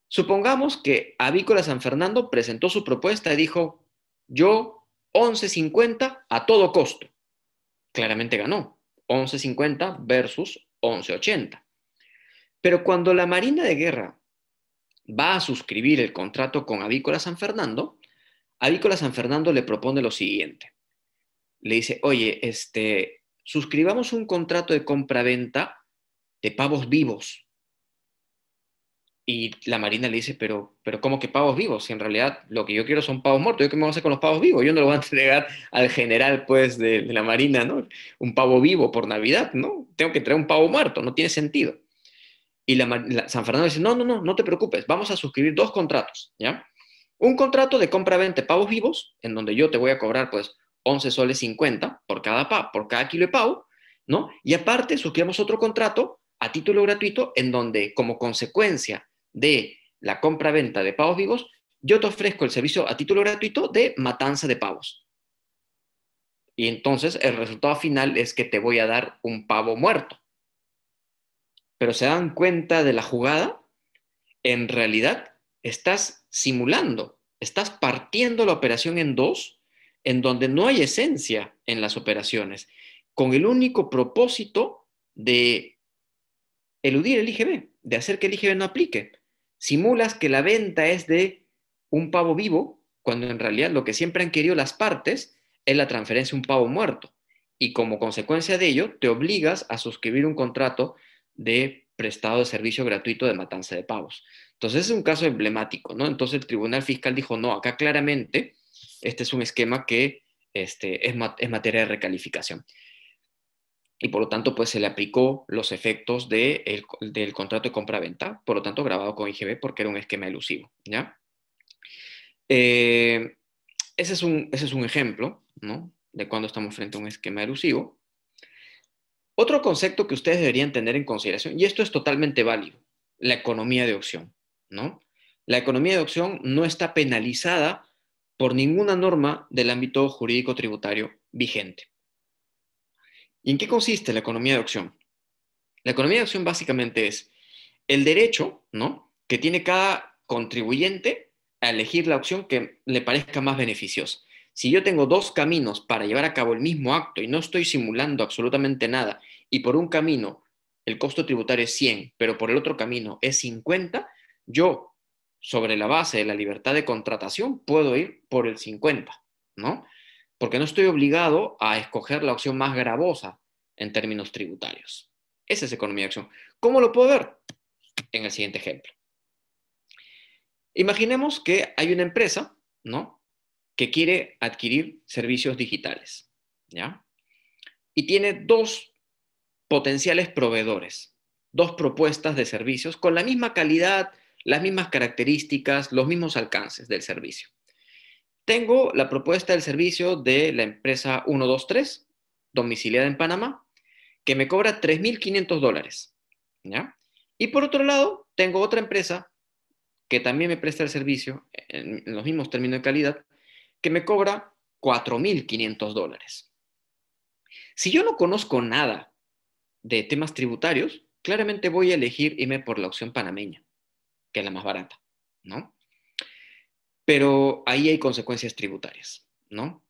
Supongamos que Avícola San Fernando presentó su propuesta y dijo, yo 11.50 a todo costo. Claramente ganó, 11.50 versus 11.80. Pero cuando la Marina de Guerra va a suscribir el contrato con Avícola San Fernando, Avícola San Fernando le propone lo siguiente. Le dice, oye, este, suscribamos un contrato de compra-venta de pavos vivos. Y la Marina le dice, pero, pero ¿cómo que pavos vivos? Si en realidad lo que yo quiero son pavos muertos, qué me voy a hacer con los pavos vivos? Yo no lo voy a entregar al general, pues, de la Marina, ¿no? Un pavo vivo por Navidad, ¿no? Tengo que traer un pavo muerto, no tiene sentido. Y San Fernando dice, no, no, no, no te preocupes, vamos a suscribir dos contratos, ¿ya? Un contrato de compra-venta de pavos vivos, en donde yo te voy a cobrar, pues, 11 soles 50 por cada, por cada kilo de pavo, ¿no? Y aparte, suscribimos otro contrato a título gratuito, en donde, como consecuencia de la compra-venta de pavos vivos, yo te ofrezco el servicio a título gratuito de matanza de pavos. Y entonces el resultado final es que te voy a dar un pavo muerto pero se dan cuenta de la jugada, en realidad estás simulando, estás partiendo la operación en dos, en donde no hay esencia en las operaciones, con el único propósito de eludir el IGB, de hacer que el IGB no aplique. Simulas que la venta es de un pavo vivo, cuando en realidad lo que siempre han querido las partes es la transferencia de un pavo muerto. Y como consecuencia de ello, te obligas a suscribir un contrato de prestado de servicio gratuito de matanza de pavos. Entonces es un caso emblemático, ¿no? Entonces el Tribunal Fiscal dijo, no, acá claramente este es un esquema que este, es, materia de recalificación. Y por lo tanto, pues se le aplicó los efectos del contrato de compra-venta, por lo tanto, grabado con IGB porque era un esquema elusivo, ¿ya? Eh, ese, es un, ese es un ejemplo, ¿no? De cuando estamos frente a un esquema elusivo. Otro concepto que ustedes deberían tener en consideración, y esto es totalmente válido, la economía de opción, ¿no? La economía de opción no está penalizada por ninguna norma del ámbito jurídico tributario vigente. ¿Y en qué consiste la economía de opción? La economía de opción básicamente es el derecho, ¿no? Que tiene cada contribuyente a elegir la opción que le parezca más beneficiosa. Si yo tengo dos caminos para llevar a cabo el mismo acto y no estoy simulando absolutamente nada, y por un camino el costo tributario es 100, pero por el otro camino es 50, yo, sobre la base de la libertad de contratación, puedo ir por el 50, ¿no? Porque no estoy obligado a escoger la opción más gravosa en términos tributarios. Esa es economía de acción. ¿Cómo lo puedo ver? En el siguiente ejemplo. Imaginemos que hay una empresa, ¿no? que quiere adquirir servicios digitales, ¿ya? Y tiene dos potenciales proveedores, dos propuestas de servicios con la misma calidad, las mismas características, los mismos alcances del servicio. Tengo la propuesta del servicio de la empresa 123, domiciliada en Panamá, que me cobra 3.500 dólares. ¿ya? Y por otro lado, tengo otra empresa que también me presta el servicio en los mismos términos de calidad que me cobra 4.500 dólares. Si yo no conozco nada de temas tributarios, claramente voy a elegir irme por la opción panameña, que es la más barata, ¿no? Pero ahí hay consecuencias tributarias, ¿no?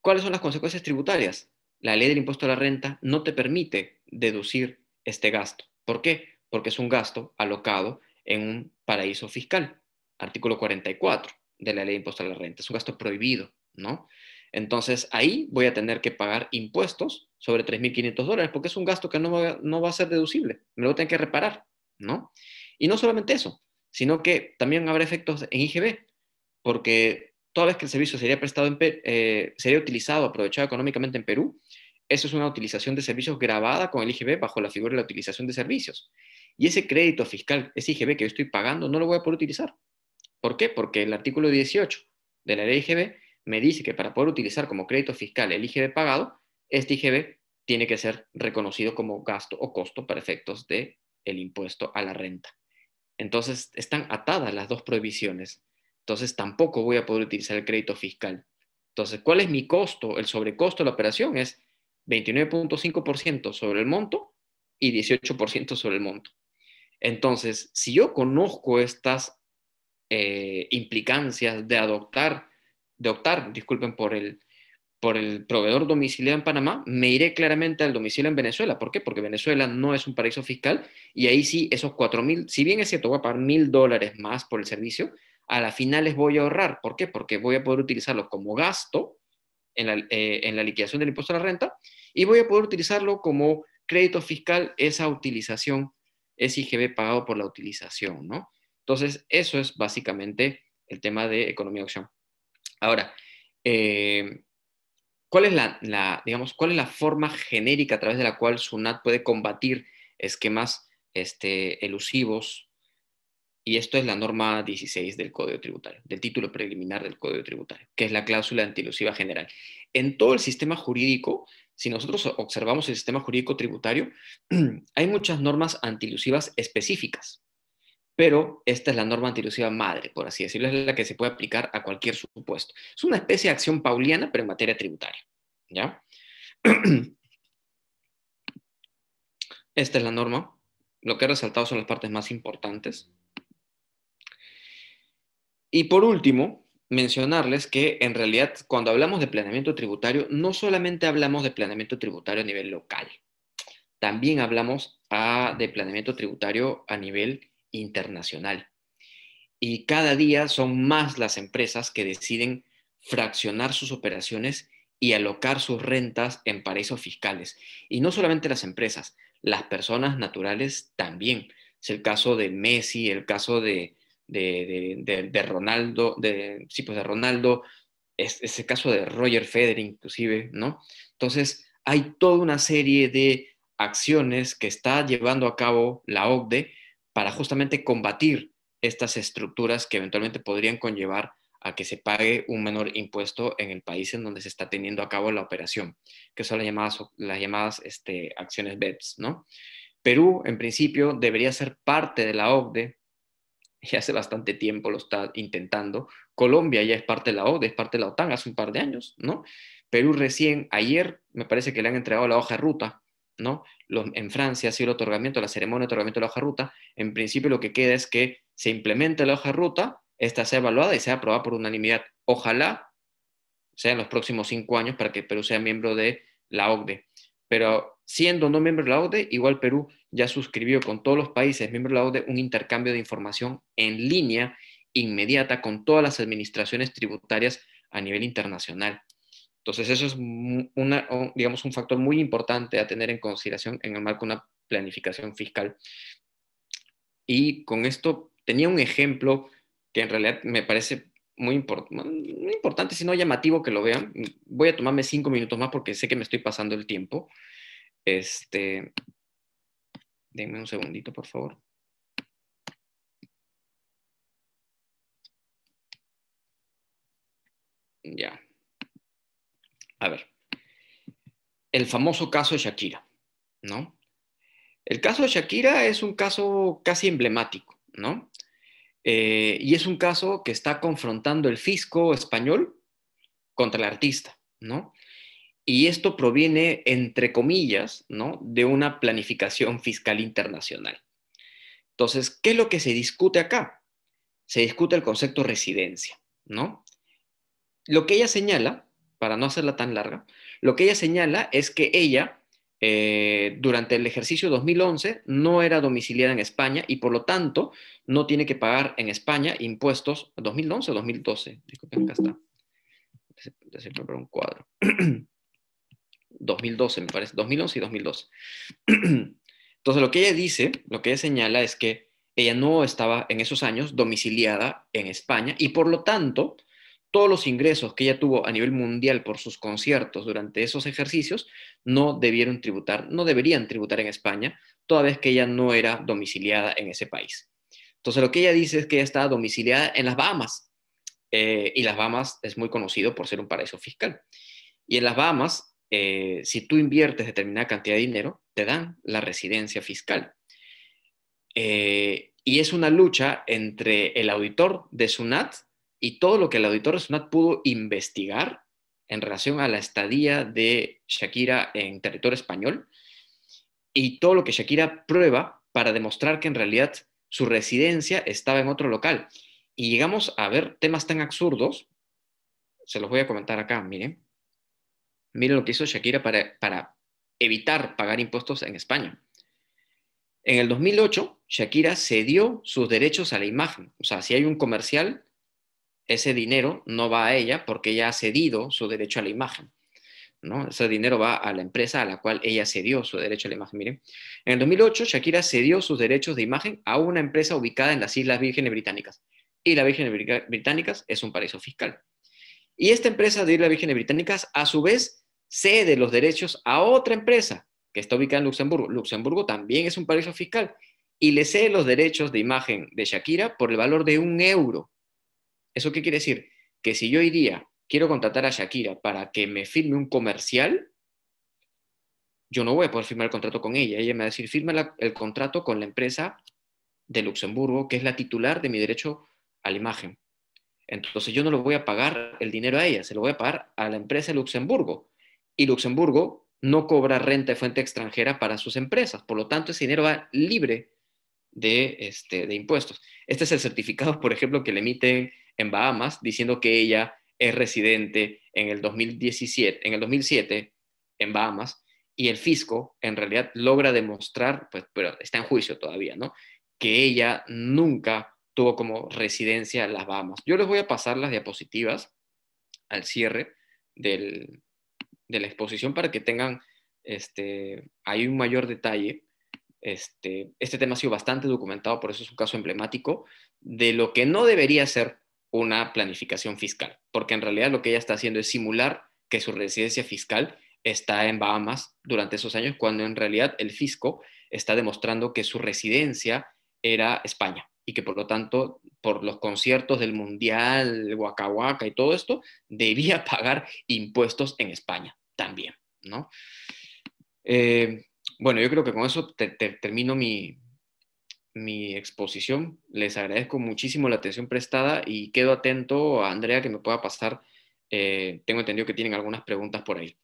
¿Cuáles son las consecuencias tributarias? La ley del impuesto a la renta no te permite deducir este gasto. ¿Por qué? Porque es un gasto alocado en un paraíso fiscal, artículo 44 de la ley de impuesto a la renta, es un gasto prohibido, ¿no? Entonces ahí voy a tener que pagar impuestos sobre 3.500 dólares porque es un gasto que no va, no va a ser deducible, me lo tengo que reparar, ¿no? Y no solamente eso, sino que también habrá efectos en IGB, porque toda vez que el servicio sería prestado, en, eh, sería utilizado, aprovechado económicamente en Perú, eso es una utilización de servicios grabada con el IGB bajo la figura de la utilización de servicios. Y ese crédito fiscal, ese IGB que yo estoy pagando, no lo voy a poder utilizar. ¿Por qué? Porque el artículo 18 de la ley IGB me dice que para poder utilizar como crédito fiscal el IGB pagado, este IGB tiene que ser reconocido como gasto o costo para efectos del el impuesto a la renta. Entonces, están atadas las dos prohibiciones. Entonces, tampoco voy a poder utilizar el crédito fiscal. Entonces, ¿cuál es mi costo? El sobrecosto de la operación es 29.5% sobre el monto y 18% sobre el monto. Entonces, si yo conozco estas eh, implicancias de adoptar, de optar, disculpen, por el, por el proveedor domiciliado en Panamá, me iré claramente al domicilio en Venezuela. ¿Por qué? Porque Venezuela no es un paraíso fiscal y ahí sí, esos 4.000, mil, si bien es cierto, voy a pagar mil dólares más por el servicio, a la final les voy a ahorrar. ¿Por qué? Porque voy a poder utilizarlo como gasto en la, eh, en la liquidación del impuesto a la renta y voy a poder utilizarlo como crédito fiscal esa utilización, ese IGB pagado por la utilización, ¿no? Entonces, eso es básicamente el tema de economía de opción. Ahora, eh, ¿cuál, es la, forma genérica a través de la cual SUNAT puede combatir esquemas este, elusivos? Y esto es la norma 16 del Código Tributario, del título preliminar del Código Tributario, que es la cláusula antilusiva general. En todo el sistema jurídico, si nosotros observamos el sistema jurídico tributario, hay muchas normas antielusivas específicas pero esta es la norma antilusiva madre, por así decirlo, es la que se puede aplicar a cualquier supuesto. Es una especie de acción pauliana, pero en materia tributaria. Esta es la norma. Lo que he resaltado son las partes más importantes. Y por último, mencionarles que en realidad cuando hablamos de planeamiento tributario, no solamente hablamos de planeamiento tributario a nivel local, también hablamos ah, de planeamiento tributario a nivel internacional. Y cada día son más las empresas que deciden fraccionar sus operaciones y alocar sus rentas en paraísos fiscales. Y no solamente las empresas, las personas naturales también. Es el caso de Messi, el caso de, de, de, de Ronaldo, de, sí, pues de Ronaldo, es, el caso de Roger Federer inclusive, ¿no? Entonces, hay toda una serie de acciones que está llevando a cabo la OCDE para justamente combatir estas estructuras que eventualmente podrían conllevar a que se pague un menor impuesto en el país en donde se está teniendo a cabo la operación, que son las llamadas, las llamadas este, acciones BEPS, ¿no? Perú, en principio, debería ser parte de la OCDE, ya hace bastante tiempo lo está intentando. Colombia ya es parte de la OCDE, es parte de la OTAN hace un par de años, ¿no? Perú recién ayer me parece que le han entregado la hoja de ruta en Francia ha sido el otorgamiento, la ceremonia de otorgamiento de la hoja ruta. En principio lo que queda es que se implemente la hoja ruta, esta sea evaluada y sea aprobada por unanimidad. Ojalá sea en los próximos cinco años para que Perú sea miembro de la OCDE. Pero siendo no miembro de la OCDE, igual Perú ya suscribió con todos los países miembros de la OCDE un intercambio de información en línea inmediata con todas las administraciones tributarias a nivel internacional. Entonces, eso es digamos, un factor muy importante a tener en consideración en el marco de una planificación fiscal. Y con esto tenía un ejemplo que en realidad me parece muy, importante, si importante, sino llamativo que lo vean. Voy a tomarme cinco minutos más porque sé que me estoy pasando el tiempo. Este, denme un segundito, por favor. Ya. A ver, el famoso caso de Shakira, ¿no? El caso de Shakira es un caso casi emblemático, ¿no? Eh, y es un caso que está confrontando el fisco español contra el artista, ¿no? Y esto proviene, entre comillas, ¿no? De una planificación fiscal internacional. Entonces, ¿qué es lo que se discute acá? Se discute el concepto residencia, ¿no? Lo que ella señala para no hacerla tan larga, lo que ella señala es que ella, eh, durante el ejercicio 2011, no era domiciliada en España y por lo tanto no tiene que pagar en España impuestos 2011 o 2012. Disculpen, acá está. un cuadro. 2012, me parece, 2011 y 2012. Entonces, lo que ella dice, lo que ella señala es que ella no estaba en esos años domiciliada en España y por lo tanto todos los ingresos que ella tuvo a nivel mundial por sus conciertos durante esos ejercicios no debieron tributar, no deberían tributar en España, toda vez que ella no era domiciliada en ese país. Entonces lo que ella dice es que ella estaba domiciliada en las Bahamas, eh, y las Bahamas es muy conocido por ser un paraíso fiscal. Y en las Bahamas, eh, si tú inviertes determinada cantidad de dinero, te dan la residencia fiscal. Eh, y es una lucha entre el auditor de SUNAT y todo lo que el auditor SUNAT pudo investigar en relación a la estadía de Shakira en territorio español y todo lo que Shakira prueba para demostrar que en realidad su residencia estaba en otro local. Y llegamos a ver temas tan absurdos, se los voy a comentar acá, miren. Miren lo que hizo Shakira para, para evitar pagar impuestos en España. En el 2008, Shakira cedió sus derechos a la imagen. O sea, si hay un comercial ese dinero no va a ella porque ella ha cedido su derecho a la imagen. ¿no? Ese dinero va a la empresa a la cual ella cedió su derecho a la imagen. Miren, en el 2008 Shakira cedió sus derechos de imagen a una empresa ubicada en las Islas Vírgenes Británicas. Y las Vírgenes Británicas es un paraíso fiscal. Y esta empresa de Islas Vírgenes Británicas, a su vez, cede los derechos a otra empresa que está ubicada en Luxemburgo. Luxemburgo también es un paraíso fiscal. Y le cede los derechos de imagen de Shakira por el valor de un euro ¿Eso qué quiere decir? Que si yo hoy día quiero contratar a Shakira para que me firme un comercial, yo no voy a poder firmar el contrato con ella. Ella me va a decir, firma el contrato con la empresa de Luxemburgo, que es la titular de mi derecho a la imagen. Entonces yo no le voy a pagar el dinero a ella, se lo voy a pagar a la empresa de Luxemburgo. Y Luxemburgo no cobra renta de fuente extranjera para sus empresas. Por lo tanto, ese dinero va libre de, este, de impuestos. Este es el certificado, por ejemplo, que le emiten en Bahamas, diciendo que ella es residente en el 2017, en el 2007 en Bahamas, y el fisco en realidad logra demostrar, pues, pero está en juicio todavía, ¿no? Que ella nunca tuvo como residencia en las Bahamas. Yo les voy a pasar las diapositivas al cierre de la exposición para que tengan este, hay un mayor detalle. Este, este tema ha sido bastante documentado, por eso es un caso emblemático, de lo que no debería ser una planificación fiscal, porque en realidad lo que ella está haciendo es simular que su residencia fiscal está en Bahamas durante esos años, cuando en realidad el fisco está demostrando que su residencia era España y que por lo tanto, por los conciertos del Mundial, Huacahuaca y todo esto, debía pagar impuestos en España también, ¿no? Eh, bueno, yo creo que con eso termino mi, mi exposición. Les agradezco muchísimo la atención prestada y quedo atento a Andrea que me pueda pasar. Eh, tengo entendido que tienen algunas preguntas por ahí.